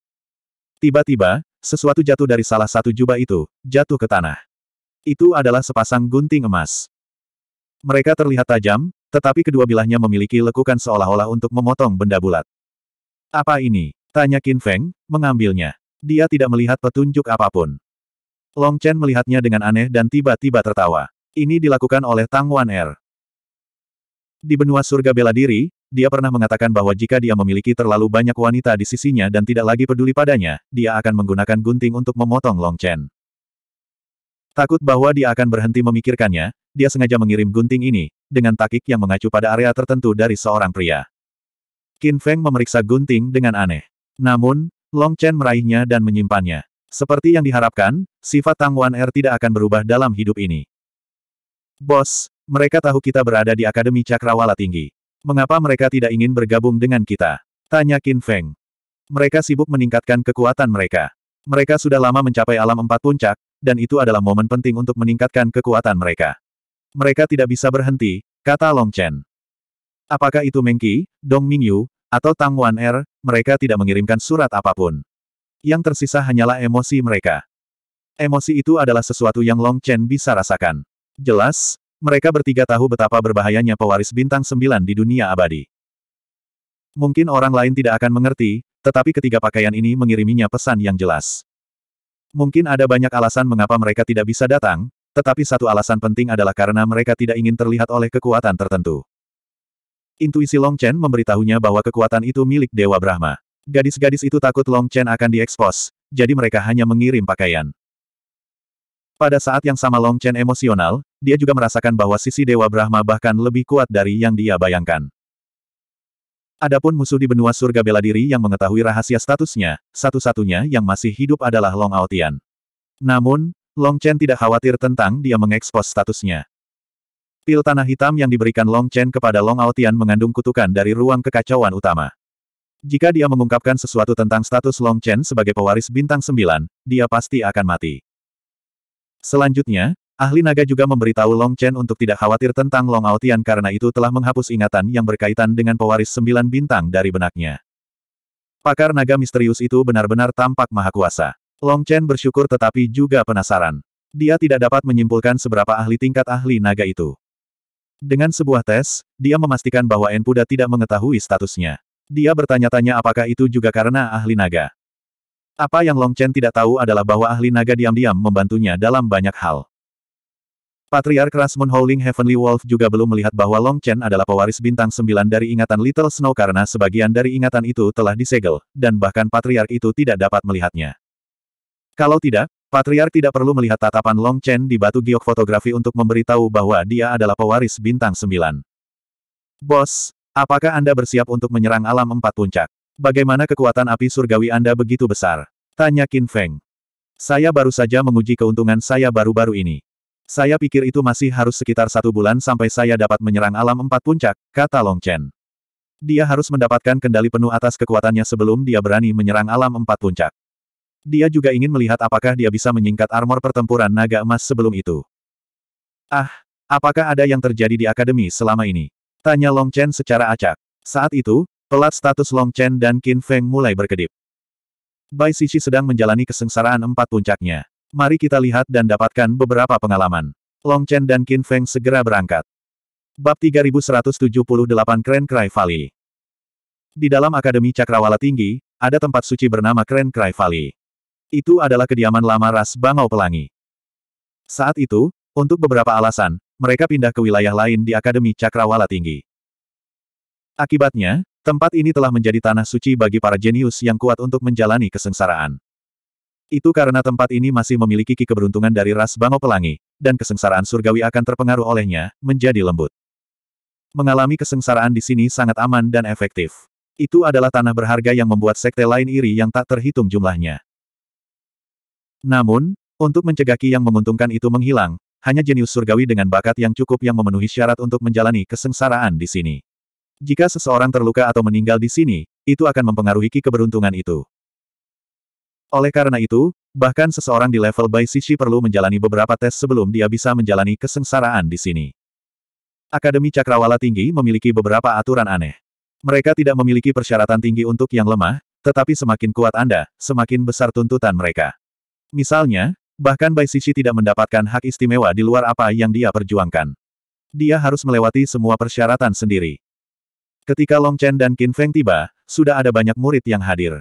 Tiba-tiba, sesuatu jatuh dari salah satu jubah itu, jatuh ke tanah. Itu adalah sepasang gunting emas. Mereka terlihat tajam, tetapi kedua bilahnya memiliki lekukan seolah-olah untuk memotong benda bulat. Apa ini? Tanya Qin Feng, mengambilnya. Dia tidak melihat petunjuk apapun. Long Chen melihatnya dengan aneh dan tiba-tiba tertawa. Ini dilakukan oleh Tang Wan Er. Di benua surga bela diri, dia pernah mengatakan bahwa jika dia memiliki terlalu banyak wanita di sisinya dan tidak lagi peduli padanya, dia akan menggunakan gunting untuk memotong Long Chen. Takut bahwa dia akan berhenti memikirkannya, dia sengaja mengirim gunting ini, dengan takik yang mengacu pada area tertentu dari seorang pria. Qin Feng memeriksa gunting dengan aneh. Namun, Long Chen meraihnya dan menyimpannya. Seperti yang diharapkan, sifat Tang Wan Er tidak akan berubah dalam hidup ini. Bos, mereka tahu kita berada di Akademi Cakrawala Tinggi. Mengapa mereka tidak ingin bergabung dengan kita? Tanya Qin Feng. Mereka sibuk meningkatkan kekuatan mereka. Mereka sudah lama mencapai alam empat puncak, dan itu adalah momen penting untuk meningkatkan kekuatan mereka. Mereka tidak bisa berhenti, kata Long Chen. Apakah itu Mengqi, Dong Mingyu, atau Tang Wan Er, mereka tidak mengirimkan surat apapun. Yang tersisa hanyalah emosi mereka. Emosi itu adalah sesuatu yang Long Chen bisa rasakan. Jelas, mereka bertiga tahu betapa berbahayanya pewaris bintang sembilan di dunia abadi. Mungkin orang lain tidak akan mengerti, tetapi ketiga pakaian ini mengiriminya pesan yang jelas. Mungkin ada banyak alasan mengapa mereka tidak bisa datang, tetapi satu alasan penting adalah karena mereka tidak ingin terlihat oleh kekuatan tertentu. Intuisi Long Chen memberitahunya bahwa kekuatan itu milik Dewa Brahma. Gadis-gadis itu takut Long Chen akan diekspos, jadi mereka hanya mengirim pakaian. Pada saat yang sama Long Chen emosional, dia juga merasakan bahwa sisi Dewa Brahma bahkan lebih kuat dari yang dia bayangkan. Adapun musuh di benua surga bela diri yang mengetahui rahasia statusnya, satu-satunya yang masih hidup adalah Long Aotian. Namun, Long Chen tidak khawatir tentang dia mengekspos statusnya. Pil tanah hitam yang diberikan Long Chen kepada Long Aotian mengandung kutukan dari ruang kekacauan utama. Jika dia mengungkapkan sesuatu tentang status Long Chen sebagai pewaris bintang sembilan, dia pasti akan mati. Selanjutnya, ahli naga juga memberitahu Long Chen untuk tidak khawatir tentang Long Aotian karena itu telah menghapus ingatan yang berkaitan dengan pewaris sembilan bintang dari benaknya. Pakar naga misterius itu benar-benar tampak maha kuasa. Long Chen bersyukur tetapi juga penasaran. Dia tidak dapat menyimpulkan seberapa ahli tingkat ahli naga itu. Dengan sebuah tes, dia memastikan bahwa Enpuda tidak mengetahui statusnya. Dia bertanya-tanya apakah itu juga karena ahli naga. Apa yang Long Chen tidak tahu adalah bahwa ahli naga diam-diam membantunya dalam banyak hal. Patriark Rasmund Howling Heavenly Wolf juga belum melihat bahwa Long Chen adalah pewaris bintang sembilan dari ingatan Little Snow karena sebagian dari ingatan itu telah disegel, dan bahkan Patriark itu tidak dapat melihatnya. Kalau tidak, Patriark tidak perlu melihat tatapan Long Chen di batu giok fotografi untuk memberitahu bahwa dia adalah pewaris bintang sembilan. Bos, apakah Anda bersiap untuk menyerang alam empat puncak? Bagaimana kekuatan api surgawi Anda begitu besar? Tanya Qin Feng. Saya baru saja menguji keuntungan saya baru-baru ini. Saya pikir itu masih harus sekitar satu bulan sampai saya dapat menyerang alam empat puncak, kata Long Chen. Dia harus mendapatkan kendali penuh atas kekuatannya sebelum dia berani menyerang alam empat puncak. Dia juga ingin melihat apakah dia bisa menyingkat armor pertempuran naga emas sebelum itu. Ah, apakah ada yang terjadi di akademi selama ini? Tanya Long Chen secara acak. Saat itu, pelat status Long Chen dan Qin Feng mulai berkedip. Bai Sisi sedang menjalani kesengsaraan empat puncaknya. Mari kita lihat dan dapatkan beberapa pengalaman. Long Chen dan Qin Feng segera berangkat. Bab 3178 Kren Krai Valley Di dalam Akademi Cakrawala Tinggi, ada tempat suci bernama Kren Krai Valley. Itu adalah kediaman lama ras Bangau Pelangi. Saat itu, untuk beberapa alasan, mereka pindah ke wilayah lain di Akademi Cakrawala Tinggi. Akibatnya, tempat ini telah menjadi tanah suci bagi para jenius yang kuat untuk menjalani kesengsaraan. Itu karena tempat ini masih memiliki ki keberuntungan dari ras Bangau Pelangi, dan kesengsaraan surgawi akan terpengaruh olehnya, menjadi lembut. Mengalami kesengsaraan di sini sangat aman dan efektif. Itu adalah tanah berharga yang membuat sekte lain iri yang tak terhitung jumlahnya. Namun, untuk mencegah Ki yang menguntungkan itu menghilang, hanya jenius surgawi dengan bakat yang cukup yang memenuhi syarat untuk menjalani kesengsaraan di sini. Jika seseorang terluka atau meninggal di sini, itu akan mempengaruhi Ki keberuntungan itu. Oleh karena itu, bahkan seseorang di level Bai Sishi perlu menjalani beberapa tes sebelum dia bisa menjalani kesengsaraan di sini. Akademi Cakrawala Tinggi memiliki beberapa aturan aneh. Mereka tidak memiliki persyaratan tinggi untuk yang lemah, tetapi semakin kuat Anda, semakin besar tuntutan mereka. Misalnya, bahkan Bai Sisi tidak mendapatkan hak istimewa di luar apa yang dia perjuangkan. Dia harus melewati semua persyaratan sendiri. Ketika Long Chen dan Qin Feng tiba, sudah ada banyak murid yang hadir.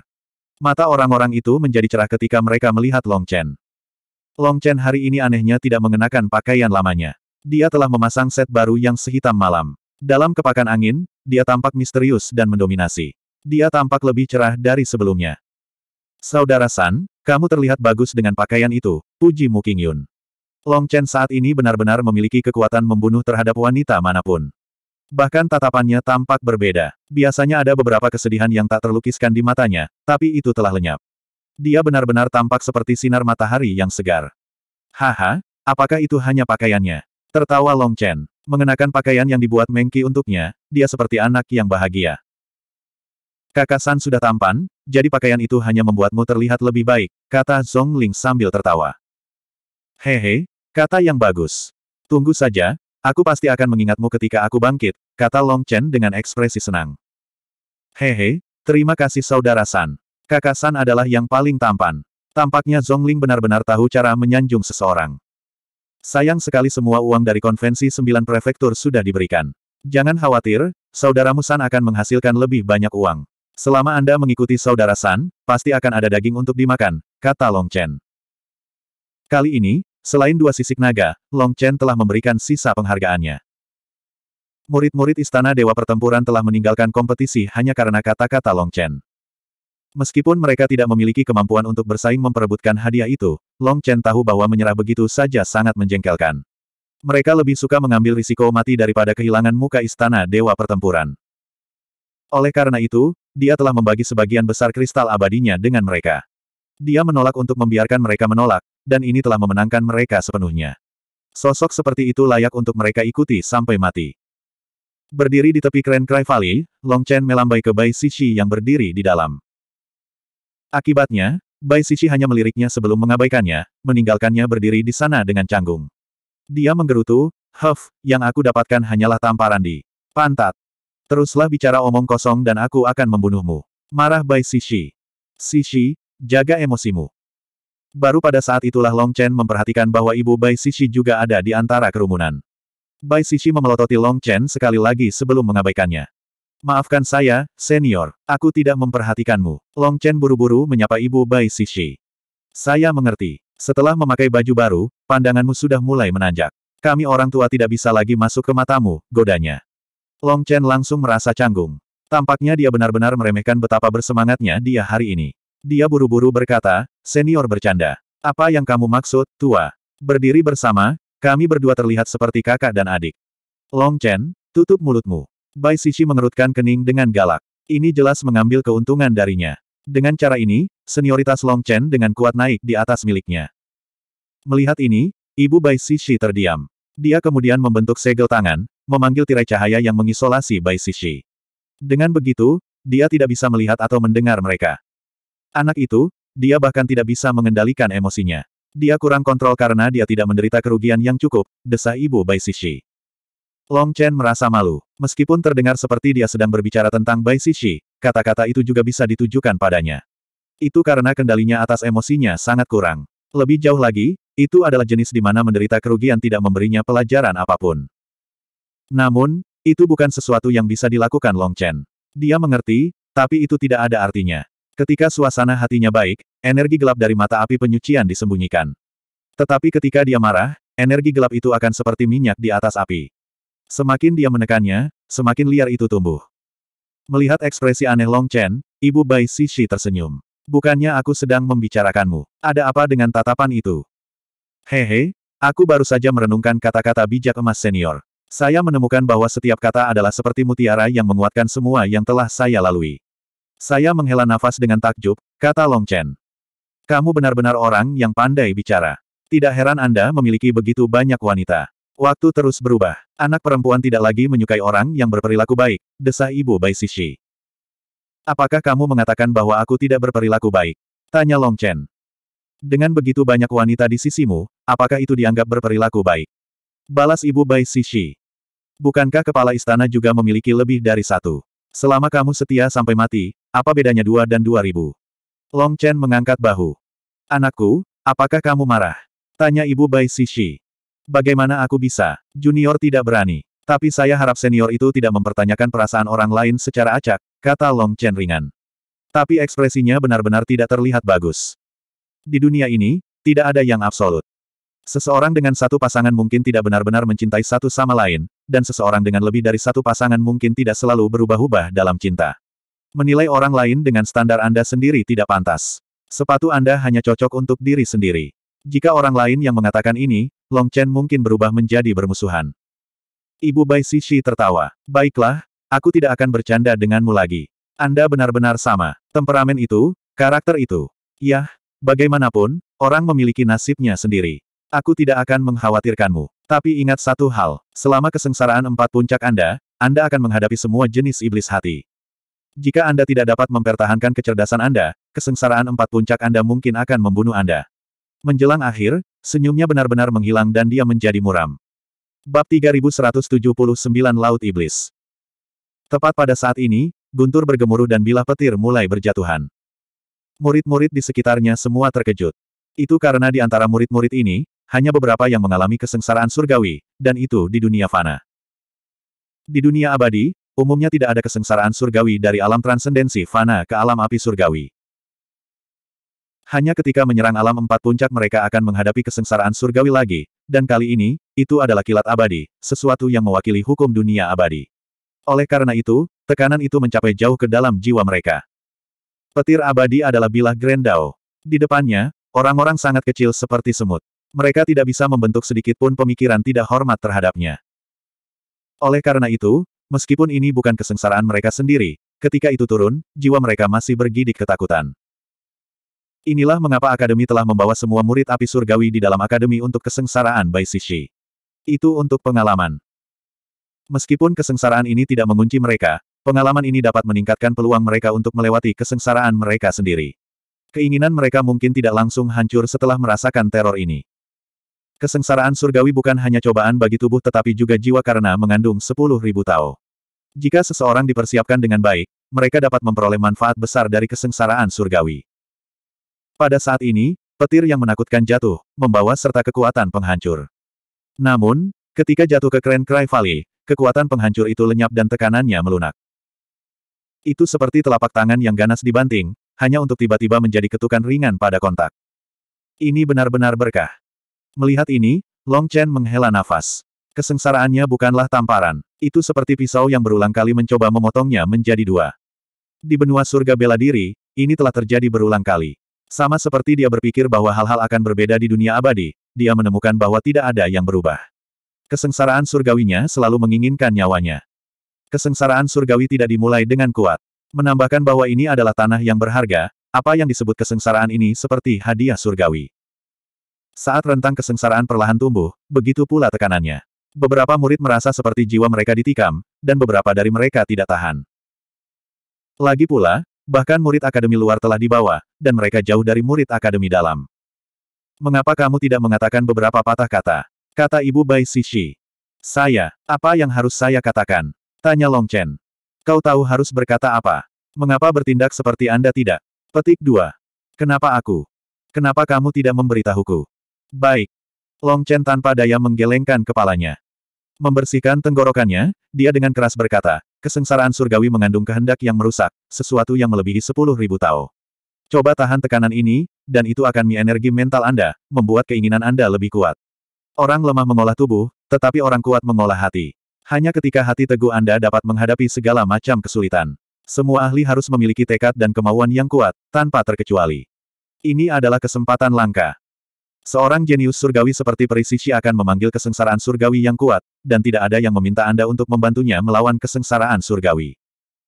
Mata orang-orang itu menjadi cerah ketika mereka melihat Long Chen. Long Chen hari ini anehnya tidak mengenakan pakaian lamanya. Dia telah memasang set baru yang sehitam malam. Dalam kepakan angin, dia tampak misterius dan mendominasi. Dia tampak lebih cerah dari sebelumnya. Saudara San, kamu terlihat bagus dengan pakaian itu, puji Mu Qingyun. Long Chen saat ini benar-benar memiliki kekuatan membunuh terhadap wanita manapun. Bahkan tatapannya tampak berbeda. Biasanya ada beberapa kesedihan yang tak terlukiskan di matanya, tapi itu telah lenyap. Dia benar-benar tampak seperti sinar matahari yang segar. Haha, apakah itu hanya pakaiannya? Tertawa Long Chen. Mengenakan pakaian yang dibuat Mengki untuknya, dia seperti anak yang bahagia. Kakak San sudah tampan, jadi pakaian itu hanya membuatmu terlihat lebih baik, kata Zong Ling sambil tertawa. Hehe, kata yang bagus. Tunggu saja, aku pasti akan mengingatmu ketika aku bangkit, kata Long Chen dengan ekspresi senang. Hehe, terima kasih saudara San. Kakak San adalah yang paling tampan. Tampaknya Zong Ling benar-benar tahu cara menyanjung seseorang. Sayang sekali semua uang dari konvensi sembilan prefektur sudah diberikan. Jangan khawatir, saudaramu San akan menghasilkan lebih banyak uang. Selama Anda mengikuti saudara San, pasti akan ada daging untuk dimakan, kata Long Chen. Kali ini, selain dua sisik naga, Long Chen telah memberikan sisa penghargaannya. Murid-murid Istana Dewa Pertempuran telah meninggalkan kompetisi hanya karena kata-kata Long Chen. Meskipun mereka tidak memiliki kemampuan untuk bersaing memperebutkan hadiah itu, Long Chen tahu bahwa menyerah begitu saja sangat menjengkelkan. Mereka lebih suka mengambil risiko mati daripada kehilangan muka istana Dewa Pertempuran. Oleh karena itu, dia telah membagi sebagian besar kristal abadinya dengan mereka. Dia menolak untuk membiarkan mereka menolak, dan ini telah memenangkan mereka sepenuhnya. Sosok seperti itu layak untuk mereka ikuti sampai mati. Berdiri di tepi Grand Cry Valley, Long Chen melambai ke Bai Sishi yang berdiri di dalam. Akibatnya, Bai Sishi hanya meliriknya sebelum mengabaikannya, meninggalkannya berdiri di sana dengan canggung. Dia menggerutu, Huff, yang aku dapatkan hanyalah tamparan di pantat. Teruslah bicara omong kosong dan aku akan membunuhmu. Marah Bai Sishi. Sishi, jaga emosimu. Baru pada saat itulah Long Chen memperhatikan bahwa ibu Bai Sishi juga ada di antara kerumunan. Bai Sishi memelototi Long Chen sekali lagi sebelum mengabaikannya. Maafkan saya, senior, aku tidak memperhatikanmu. Long Chen buru-buru menyapa ibu Bai Sishi. Saya mengerti. Setelah memakai baju baru, pandanganmu sudah mulai menanjak. Kami orang tua tidak bisa lagi masuk ke matamu, godanya. Long Chen langsung merasa canggung. Tampaknya dia benar-benar meremehkan betapa bersemangatnya dia hari ini. Dia buru-buru berkata, senior bercanda. Apa yang kamu maksud, tua? Berdiri bersama, kami berdua terlihat seperti kakak dan adik. Long Chen, tutup mulutmu. Bai Sisi mengerutkan kening dengan galak. Ini jelas mengambil keuntungan darinya. Dengan cara ini, senioritas Long Chen dengan kuat naik di atas miliknya. Melihat ini, ibu Bai Sisi terdiam. Dia kemudian membentuk segel tangan, memanggil tirai cahaya yang mengisolasi Bai Sishi. Dengan begitu, dia tidak bisa melihat atau mendengar mereka. Anak itu, dia bahkan tidak bisa mengendalikan emosinya. Dia kurang kontrol karena dia tidak menderita kerugian yang cukup, desa ibu Bai Sishi. Long Chen merasa malu. Meskipun terdengar seperti dia sedang berbicara tentang Bai Sishi, kata-kata itu juga bisa ditujukan padanya. Itu karena kendalinya atas emosinya sangat kurang. Lebih jauh lagi, itu adalah jenis di mana menderita kerugian tidak memberinya pelajaran apapun. Namun, itu bukan sesuatu yang bisa dilakukan Long Chen. Dia mengerti, tapi itu tidak ada artinya. Ketika suasana hatinya baik, energi gelap dari mata api penyucian disembunyikan. Tetapi ketika dia marah, energi gelap itu akan seperti minyak di atas api. Semakin dia menekannya, semakin liar itu tumbuh. Melihat ekspresi aneh Long Chen, ibu Bai Shishi tersenyum. Bukannya aku sedang membicarakanmu. Ada apa dengan tatapan itu? Hehe, Aku baru saja merenungkan kata-kata bijak emas senior. Saya menemukan bahwa setiap kata adalah seperti mutiara yang menguatkan semua yang telah saya lalui. Saya menghela nafas dengan takjub, kata Long Chen. Kamu benar-benar orang yang pandai bicara. Tidak heran Anda memiliki begitu banyak wanita. Waktu terus berubah. Anak perempuan tidak lagi menyukai orang yang berperilaku baik, desah ibu Bai Sishi. Apakah kamu mengatakan bahwa aku tidak berperilaku baik? Tanya Long Chen. Dengan begitu banyak wanita di sisimu, apakah itu dianggap berperilaku baik? Balas ibu Bai Sishi. Bukankah kepala istana juga memiliki lebih dari satu? Selama kamu setia sampai mati, apa bedanya dua dan dua ribu? Long Chen mengangkat bahu. Anakku, apakah kamu marah? Tanya ibu Bai Sishi. Bagaimana aku bisa? Junior tidak berani. Tapi saya harap senior itu tidak mempertanyakan perasaan orang lain secara acak, kata Long Chen ringan. Tapi ekspresinya benar-benar tidak terlihat bagus. Di dunia ini, tidak ada yang absolut. Seseorang dengan satu pasangan mungkin tidak benar-benar mencintai satu sama lain, dan seseorang dengan lebih dari satu pasangan mungkin tidak selalu berubah-ubah dalam cinta. Menilai orang lain dengan standar Anda sendiri tidak pantas. Sepatu Anda hanya cocok untuk diri sendiri. Jika orang lain yang mengatakan ini, Long Chen mungkin berubah menjadi bermusuhan. Ibu Bai Sishi tertawa. Baiklah, aku tidak akan bercanda denganmu lagi. Anda benar-benar sama. Temperamen itu, karakter itu. Yah, bagaimanapun, orang memiliki nasibnya sendiri. Aku tidak akan mengkhawatirkanmu. Tapi ingat satu hal, selama kesengsaraan empat puncak Anda, Anda akan menghadapi semua jenis iblis hati. Jika Anda tidak dapat mempertahankan kecerdasan Anda, kesengsaraan empat puncak Anda mungkin akan membunuh Anda. Menjelang akhir, senyumnya benar-benar menghilang dan dia menjadi muram. Bab 3179 Laut Iblis Tepat pada saat ini, guntur bergemuruh dan bilah petir mulai berjatuhan. Murid-murid di sekitarnya semua terkejut. Itu karena di antara murid-murid ini, hanya beberapa yang mengalami kesengsaraan surgawi, dan itu di dunia fana. Di dunia abadi, umumnya tidak ada kesengsaraan surgawi dari alam transendensi fana ke alam api surgawi. Hanya ketika menyerang alam empat puncak mereka akan menghadapi kesengsaraan surgawi lagi, dan kali ini, itu adalah kilat abadi, sesuatu yang mewakili hukum dunia abadi. Oleh karena itu, tekanan itu mencapai jauh ke dalam jiwa mereka. Petir abadi adalah bilah Grendau. Di depannya, orang-orang sangat kecil seperti semut. Mereka tidak bisa membentuk sedikit pun pemikiran tidak hormat terhadapnya. Oleh karena itu, meskipun ini bukan kesengsaraan mereka sendiri, ketika itu turun, jiwa mereka masih bergidik ketakutan. Inilah mengapa Akademi telah membawa semua murid api surgawi di dalam Akademi untuk kesengsaraan Bai Sishi. Itu untuk pengalaman. Meskipun kesengsaraan ini tidak mengunci mereka, pengalaman ini dapat meningkatkan peluang mereka untuk melewati kesengsaraan mereka sendiri. Keinginan mereka mungkin tidak langsung hancur setelah merasakan teror ini. Kesengsaraan surgawi bukan hanya cobaan bagi tubuh tetapi juga jiwa karena mengandung sepuluh ribu Tao. Jika seseorang dipersiapkan dengan baik, mereka dapat memperoleh manfaat besar dari kesengsaraan surgawi. Pada saat ini, petir yang menakutkan jatuh, membawa serta kekuatan penghancur. Namun, ketika jatuh ke Kren Cry Valley, kekuatan penghancur itu lenyap dan tekanannya melunak. Itu seperti telapak tangan yang ganas dibanting, hanya untuk tiba-tiba menjadi ketukan ringan pada kontak. Ini benar-benar berkah. Melihat ini, Long Chen menghela nafas. Kesengsaraannya bukanlah tamparan. Itu seperti pisau yang berulang kali mencoba memotongnya menjadi dua. Di benua surga bela diri, ini telah terjadi berulang kali. Sama seperti dia berpikir bahwa hal-hal akan berbeda di dunia abadi, dia menemukan bahwa tidak ada yang berubah. Kesengsaraan surgawinya selalu menginginkan nyawanya. Kesengsaraan surgawi tidak dimulai dengan kuat. Menambahkan bahwa ini adalah tanah yang berharga, apa yang disebut kesengsaraan ini seperti hadiah surgawi. Saat rentang kesengsaraan perlahan tumbuh, begitu pula tekanannya. Beberapa murid merasa seperti jiwa mereka ditikam, dan beberapa dari mereka tidak tahan. Lagi pula, bahkan murid akademi luar telah dibawa, dan mereka jauh dari murid akademi dalam. Mengapa kamu tidak mengatakan beberapa patah kata? Kata ibu Bai Sishi. Saya, apa yang harus saya katakan? Tanya Long Chen. Kau tahu harus berkata apa? Mengapa bertindak seperti Anda tidak? Petik 2. Kenapa aku? Kenapa kamu tidak memberitahuku? Baik. Long Chen tanpa daya menggelengkan kepalanya. Membersihkan tenggorokannya, dia dengan keras berkata, kesengsaraan surgawi mengandung kehendak yang merusak, sesuatu yang melebihi sepuluh ribu tao. Coba tahan tekanan ini, dan itu akan mi energi mental Anda, membuat keinginan Anda lebih kuat. Orang lemah mengolah tubuh, tetapi orang kuat mengolah hati. Hanya ketika hati teguh Anda dapat menghadapi segala macam kesulitan. Semua ahli harus memiliki tekad dan kemauan yang kuat, tanpa terkecuali. Ini adalah kesempatan langka. Seorang jenius surgawi seperti Perisishi akan memanggil kesengsaraan surgawi yang kuat, dan tidak ada yang meminta Anda untuk membantunya melawan kesengsaraan surgawi.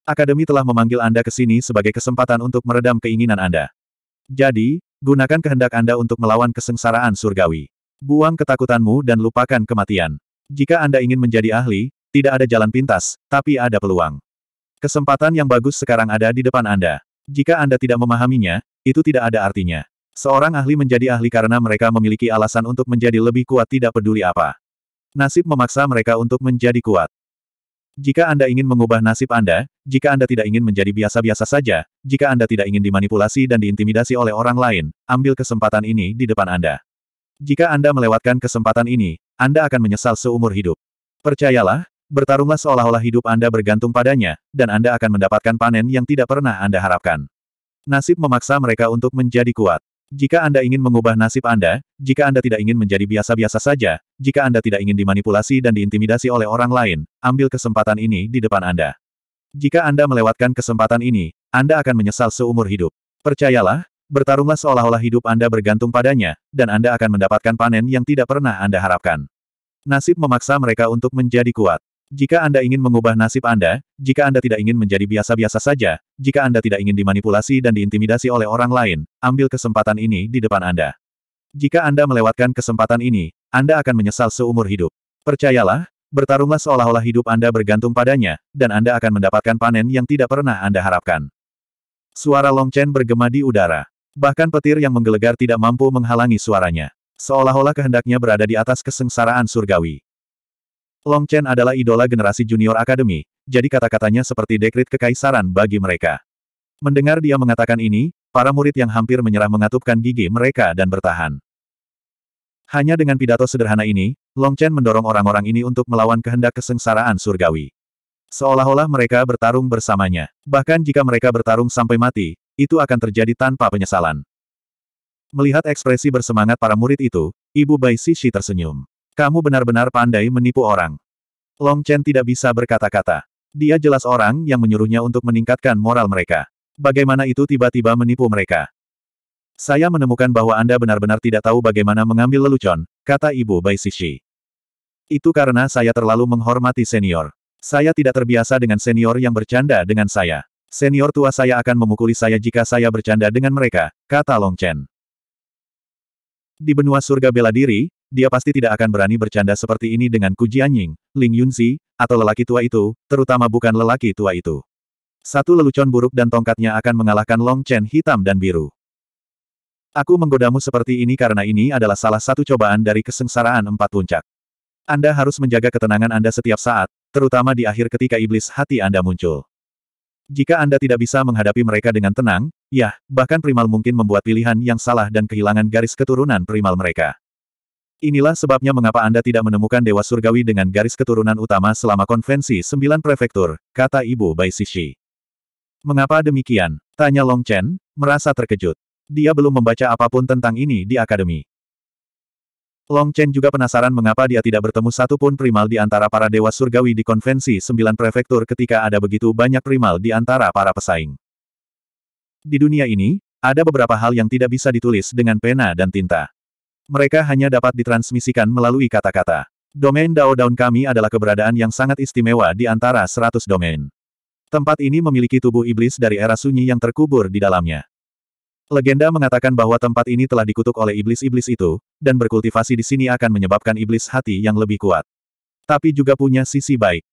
Akademi telah memanggil Anda ke sini sebagai kesempatan untuk meredam keinginan Anda. Jadi, gunakan kehendak Anda untuk melawan kesengsaraan surgawi. Buang ketakutanmu dan lupakan kematian. Jika Anda ingin menjadi ahli, tidak ada jalan pintas, tapi ada peluang. Kesempatan yang bagus sekarang ada di depan Anda. Jika Anda tidak memahaminya, itu tidak ada artinya. Seorang ahli menjadi ahli karena mereka memiliki alasan untuk menjadi lebih kuat tidak peduli apa. Nasib memaksa mereka untuk menjadi kuat. Jika Anda ingin mengubah nasib Anda, jika Anda tidak ingin menjadi biasa-biasa saja, jika Anda tidak ingin dimanipulasi dan diintimidasi oleh orang lain, ambil kesempatan ini di depan Anda. Jika Anda melewatkan kesempatan ini, Anda akan menyesal seumur hidup. Percayalah, bertarunglah seolah-olah hidup Anda bergantung padanya, dan Anda akan mendapatkan panen yang tidak pernah Anda harapkan. Nasib memaksa mereka untuk menjadi kuat. Jika Anda ingin mengubah nasib Anda, jika Anda tidak ingin menjadi biasa-biasa saja, jika Anda tidak ingin dimanipulasi dan diintimidasi oleh orang lain, ambil kesempatan ini di depan Anda. Jika Anda melewatkan kesempatan ini, Anda akan menyesal seumur hidup. Percayalah, bertarunglah seolah-olah hidup Anda bergantung padanya, dan Anda akan mendapatkan panen yang tidak pernah Anda harapkan. Nasib memaksa mereka untuk menjadi kuat. Jika Anda ingin mengubah nasib Anda, jika Anda tidak ingin menjadi biasa-biasa saja, jika Anda tidak ingin dimanipulasi dan diintimidasi oleh orang lain, ambil kesempatan ini di depan Anda. Jika Anda melewatkan kesempatan ini, Anda akan menyesal seumur hidup. Percayalah, bertarunglah seolah-olah hidup Anda bergantung padanya, dan Anda akan mendapatkan panen yang tidak pernah Anda harapkan. Suara Long Chen bergema di udara. Bahkan petir yang menggelegar tidak mampu menghalangi suaranya. Seolah-olah kehendaknya berada di atas kesengsaraan surgawi. Long Chen adalah idola generasi junior akademi, jadi kata-katanya seperti dekrit kekaisaran bagi mereka. Mendengar dia mengatakan ini, para murid yang hampir menyerah mengatupkan gigi mereka dan bertahan. Hanya dengan pidato sederhana ini, Long Chen mendorong orang-orang ini untuk melawan kehendak kesengsaraan surgawi. Seolah-olah mereka bertarung bersamanya. Bahkan jika mereka bertarung sampai mati, itu akan terjadi tanpa penyesalan. Melihat ekspresi bersemangat para murid itu, Ibu Bai Sishi tersenyum. Kamu benar-benar pandai menipu orang. Long Chen tidak bisa berkata-kata. Dia jelas orang yang menyuruhnya untuk meningkatkan moral mereka. Bagaimana itu tiba-tiba menipu mereka? Saya menemukan bahwa Anda benar-benar tidak tahu bagaimana mengambil lelucon, kata Ibu Bai Sisi. Itu karena saya terlalu menghormati senior. Saya tidak terbiasa dengan senior yang bercanda dengan saya. Senior tua saya akan memukuli saya jika saya bercanda dengan mereka, kata Long Chen. Di benua surga bela diri, dia pasti tidak akan berani bercanda seperti ini dengan Ku Jianying, Ling Yunzi, atau lelaki tua itu, terutama bukan lelaki tua itu. Satu lelucon buruk dan tongkatnya akan mengalahkan Long Chen hitam dan biru. Aku menggodamu seperti ini karena ini adalah salah satu cobaan dari kesengsaraan empat puncak. Anda harus menjaga ketenangan Anda setiap saat, terutama di akhir ketika iblis hati Anda muncul. Jika Anda tidak bisa menghadapi mereka dengan tenang, ya, bahkan primal mungkin membuat pilihan yang salah dan kehilangan garis keturunan primal mereka. Inilah sebabnya mengapa Anda tidak menemukan Dewa Surgawi dengan garis keturunan utama selama konvensi sembilan prefektur, kata Ibu Bai Sishi. Mengapa demikian? Tanya Long Chen, merasa terkejut. Dia belum membaca apapun tentang ini di akademi. Long Chen juga penasaran mengapa dia tidak bertemu satu pun primal di antara para Dewa Surgawi di konvensi sembilan prefektur ketika ada begitu banyak primal di antara para pesaing. Di dunia ini, ada beberapa hal yang tidak bisa ditulis dengan pena dan tinta. Mereka hanya dapat ditransmisikan melalui kata-kata. Domain Dao Daun kami adalah keberadaan yang sangat istimewa di antara seratus domain. Tempat ini memiliki tubuh iblis dari era sunyi yang terkubur di dalamnya. Legenda mengatakan bahwa tempat ini telah dikutuk oleh iblis-iblis itu, dan berkultivasi di sini akan menyebabkan iblis hati yang lebih kuat. Tapi juga punya sisi baik.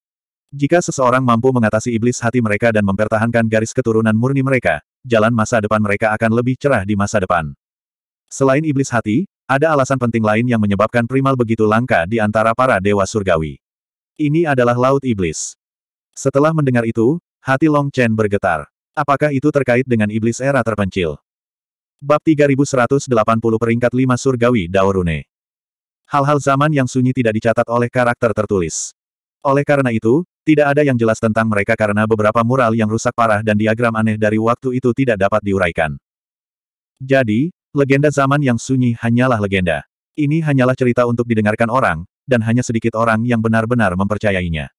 Jika seseorang mampu mengatasi iblis hati mereka dan mempertahankan garis keturunan murni mereka, jalan masa depan mereka akan lebih cerah di masa depan. Selain iblis hati, ada alasan penting lain yang menyebabkan Primal begitu langka di antara para dewa surgawi. Ini adalah Laut Iblis. Setelah mendengar itu, hati Long Chen bergetar. Apakah itu terkait dengan Iblis Era Terpencil? Bab 3180 Peringkat 5 Surgawi Daorune Hal-hal zaman yang sunyi tidak dicatat oleh karakter tertulis. Oleh karena itu, tidak ada yang jelas tentang mereka karena beberapa mural yang rusak parah dan diagram aneh dari waktu itu tidak dapat diuraikan. Jadi, Legenda zaman yang sunyi hanyalah legenda. Ini hanyalah cerita untuk didengarkan orang, dan hanya sedikit orang yang benar-benar mempercayainya.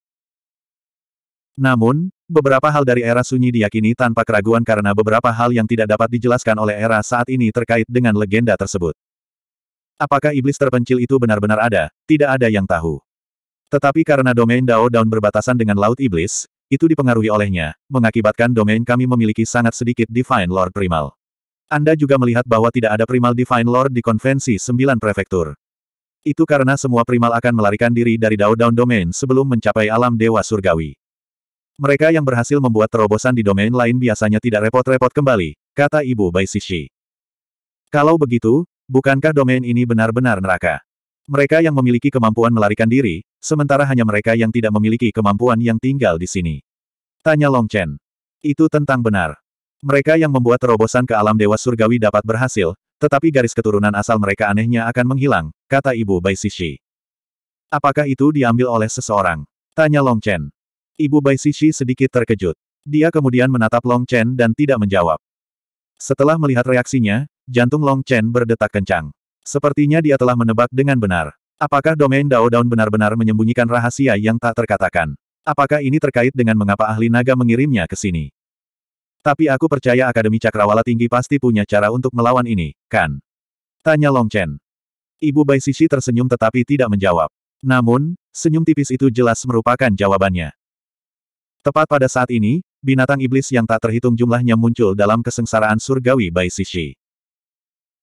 Namun, beberapa hal dari era sunyi diyakini tanpa keraguan karena beberapa hal yang tidak dapat dijelaskan oleh era saat ini terkait dengan legenda tersebut. Apakah iblis terpencil itu benar-benar ada, tidak ada yang tahu. Tetapi karena domain Dao Daun berbatasan dengan Laut Iblis, itu dipengaruhi olehnya, mengakibatkan domain kami memiliki sangat sedikit Divine Lord Primal. Anda juga melihat bahwa tidak ada primal Divine Lord di konvensi sembilan prefektur. Itu karena semua primal akan melarikan diri dari Dao Down Domain sebelum mencapai alam Dewa Surgawi. Mereka yang berhasil membuat terobosan di domain lain biasanya tidak repot-repot kembali, kata Ibu Bai Sishi. Kalau begitu, bukankah domain ini benar-benar neraka? Mereka yang memiliki kemampuan melarikan diri, sementara hanya mereka yang tidak memiliki kemampuan yang tinggal di sini. Tanya Long Chen. Itu tentang benar. Mereka yang membuat terobosan ke alam dewa surgawi dapat berhasil, tetapi garis keturunan asal mereka anehnya akan menghilang, kata Ibu Bai Sishi. Apakah itu diambil oleh seseorang? Tanya Long Chen. Ibu Bai Sishi sedikit terkejut. Dia kemudian menatap Long Chen dan tidak menjawab. Setelah melihat reaksinya, jantung Long Chen berdetak kencang. Sepertinya dia telah menebak dengan benar. Apakah domain Dao Daun benar-benar menyembunyikan rahasia yang tak terkatakan? Apakah ini terkait dengan mengapa ahli naga mengirimnya ke sini? Tapi aku percaya Akademi Cakrawala Tinggi pasti punya cara untuk melawan ini, kan? Tanya Long Chen. Ibu Bai Sisi tersenyum tetapi tidak menjawab. Namun, senyum tipis itu jelas merupakan jawabannya. Tepat pada saat ini, binatang iblis yang tak terhitung jumlahnya muncul dalam kesengsaraan surgawi Bai Sisi.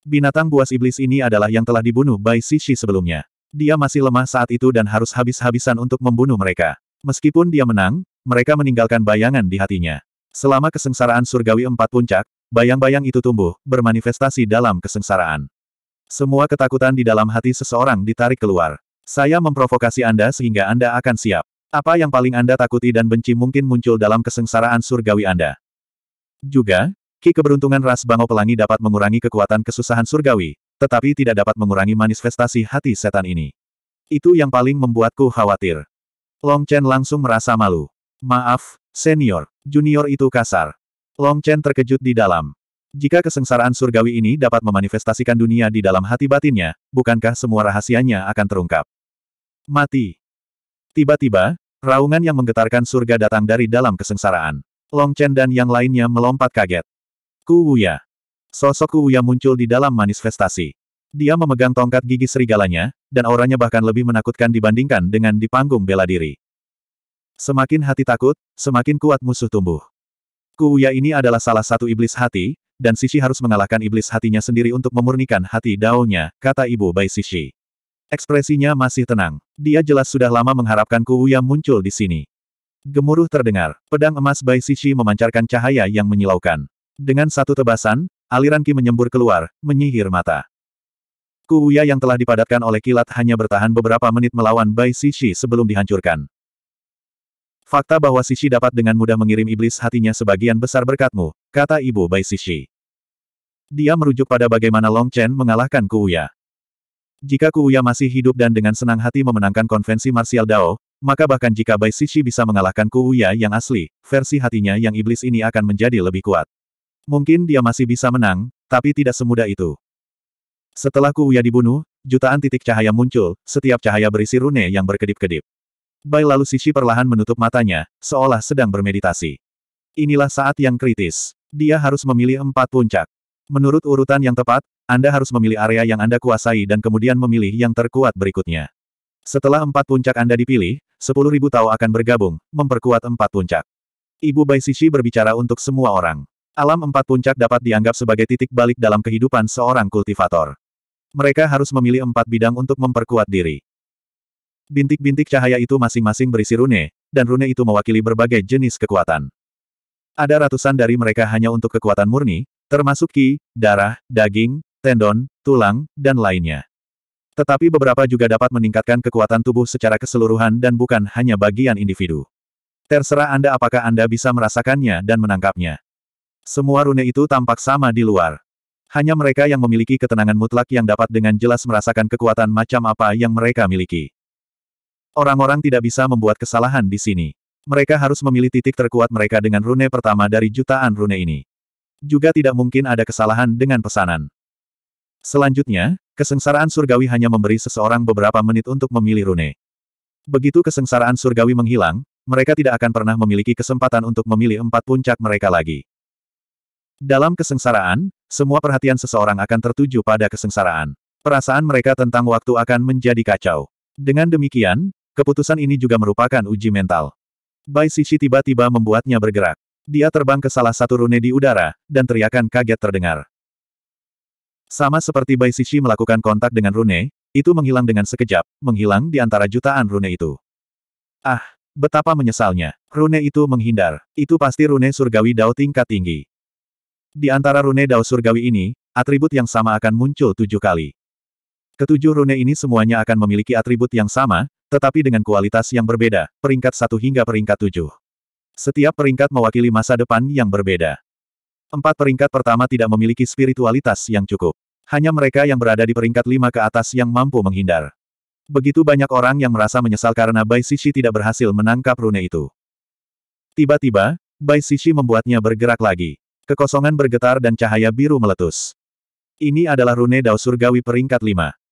Binatang buas iblis ini adalah yang telah dibunuh Bai Sisi sebelumnya. Dia masih lemah saat itu dan harus habis-habisan untuk membunuh mereka. Meskipun dia menang, mereka meninggalkan bayangan di hatinya. Selama kesengsaraan surgawi empat puncak, bayang-bayang itu tumbuh, bermanifestasi dalam kesengsaraan. Semua ketakutan di dalam hati seseorang ditarik keluar. Saya memprovokasi Anda sehingga Anda akan siap. Apa yang paling Anda takuti dan benci mungkin muncul dalam kesengsaraan surgawi Anda. Juga, Ki keberuntungan ras Bango Pelangi dapat mengurangi kekuatan kesusahan surgawi, tetapi tidak dapat mengurangi manifestasi hati setan ini. Itu yang paling membuatku khawatir. Long Chen langsung merasa malu. Maaf, Senior, junior itu kasar. Long Chen terkejut di dalam. Jika kesengsaraan surgawi ini dapat memanifestasikan dunia di dalam hati batinnya, bukankah semua rahasianya akan terungkap? Mati. Tiba-tiba, raungan yang menggetarkan surga datang dari dalam kesengsaraan. Long Chen dan yang lainnya melompat kaget. Kuuya. Sosok Kuuya muncul di dalam manifestasi. Dia memegang tongkat gigi serigalanya, dan auranya bahkan lebih menakutkan dibandingkan dengan di panggung bela diri. Semakin hati takut, semakin kuat musuh tumbuh. Kuuya ini adalah salah satu iblis hati, dan Sisi harus mengalahkan iblis hatinya sendiri untuk memurnikan hati daunnya, kata ibu Bai Sishi. Ekspresinya masih tenang. Dia jelas sudah lama mengharapkan Kuuya muncul di sini. Gemuruh terdengar. Pedang emas Bai Sishi memancarkan cahaya yang menyilaukan. Dengan satu tebasan, aliran Ki menyembur keluar, menyihir mata. Kuuya yang telah dipadatkan oleh kilat hanya bertahan beberapa menit melawan Bai Sishi sebelum dihancurkan. Fakta bahwa Sishi dapat dengan mudah mengirim iblis hatinya sebagian besar berkatmu, kata ibu Bai Sishi. Dia merujuk pada bagaimana Long Chen mengalahkan Kuuya. Jika Kuuya masih hidup dan dengan senang hati memenangkan konvensi martial Dao, maka bahkan jika Bai Sishi bisa mengalahkan Kuuya yang asli, versi hatinya yang iblis ini akan menjadi lebih kuat. Mungkin dia masih bisa menang, tapi tidak semudah itu. Setelah Kuuya dibunuh, jutaan titik cahaya muncul, setiap cahaya berisi rune yang berkedip-kedip. Bai lalu Sisi perlahan menutup matanya, seolah sedang bermeditasi. Inilah saat yang kritis. Dia harus memilih empat puncak. Menurut urutan yang tepat, Anda harus memilih area yang Anda kuasai dan kemudian memilih yang terkuat berikutnya. Setelah empat puncak Anda dipilih, sepuluh ribu Tao akan bergabung, memperkuat empat puncak. Ibu Bai Sisi berbicara untuk semua orang. Alam empat puncak dapat dianggap sebagai titik balik dalam kehidupan seorang kultivator. Mereka harus memilih empat bidang untuk memperkuat diri. Bintik-bintik cahaya itu masing-masing berisi rune, dan rune itu mewakili berbagai jenis kekuatan. Ada ratusan dari mereka hanya untuk kekuatan murni, termasuk ki, darah, daging, tendon, tulang, dan lainnya. Tetapi beberapa juga dapat meningkatkan kekuatan tubuh secara keseluruhan dan bukan hanya bagian individu. Terserah Anda apakah Anda bisa merasakannya dan menangkapnya. Semua rune itu tampak sama di luar. Hanya mereka yang memiliki ketenangan mutlak yang dapat dengan jelas merasakan kekuatan macam apa yang mereka miliki. Orang-orang tidak bisa membuat kesalahan di sini. Mereka harus memilih titik terkuat mereka dengan rune pertama dari jutaan rune ini. Juga tidak mungkin ada kesalahan dengan pesanan. Selanjutnya, kesengsaraan surgawi hanya memberi seseorang beberapa menit untuk memilih rune. Begitu kesengsaraan surgawi menghilang, mereka tidak akan pernah memiliki kesempatan untuk memilih empat puncak mereka lagi. Dalam kesengsaraan, semua perhatian seseorang akan tertuju pada kesengsaraan. Perasaan mereka tentang waktu akan menjadi kacau. Dengan demikian, Keputusan ini juga merupakan uji mental. Bai Sisi tiba-tiba membuatnya bergerak. Dia terbang ke salah satu rune di udara, dan teriakan kaget terdengar. Sama seperti Bai Sisi melakukan kontak dengan rune, itu menghilang dengan sekejap, menghilang di antara jutaan rune itu. Ah, betapa menyesalnya. Rune itu menghindar. Itu pasti rune surgawi Dao tingkat tinggi. Di antara rune Dao surgawi ini, atribut yang sama akan muncul tujuh kali. Ketujuh rune ini semuanya akan memiliki atribut yang sama, tetapi dengan kualitas yang berbeda, peringkat 1 hingga peringkat 7. Setiap peringkat mewakili masa depan yang berbeda. Empat peringkat pertama tidak memiliki spiritualitas yang cukup. Hanya mereka yang berada di peringkat lima ke atas yang mampu menghindar. Begitu banyak orang yang merasa menyesal karena Bai Sishi tidak berhasil menangkap rune itu. Tiba-tiba, Bai Sishi membuatnya bergerak lagi. Kekosongan bergetar dan cahaya biru meletus. Ini adalah rune Dao Surgawi peringkat 5.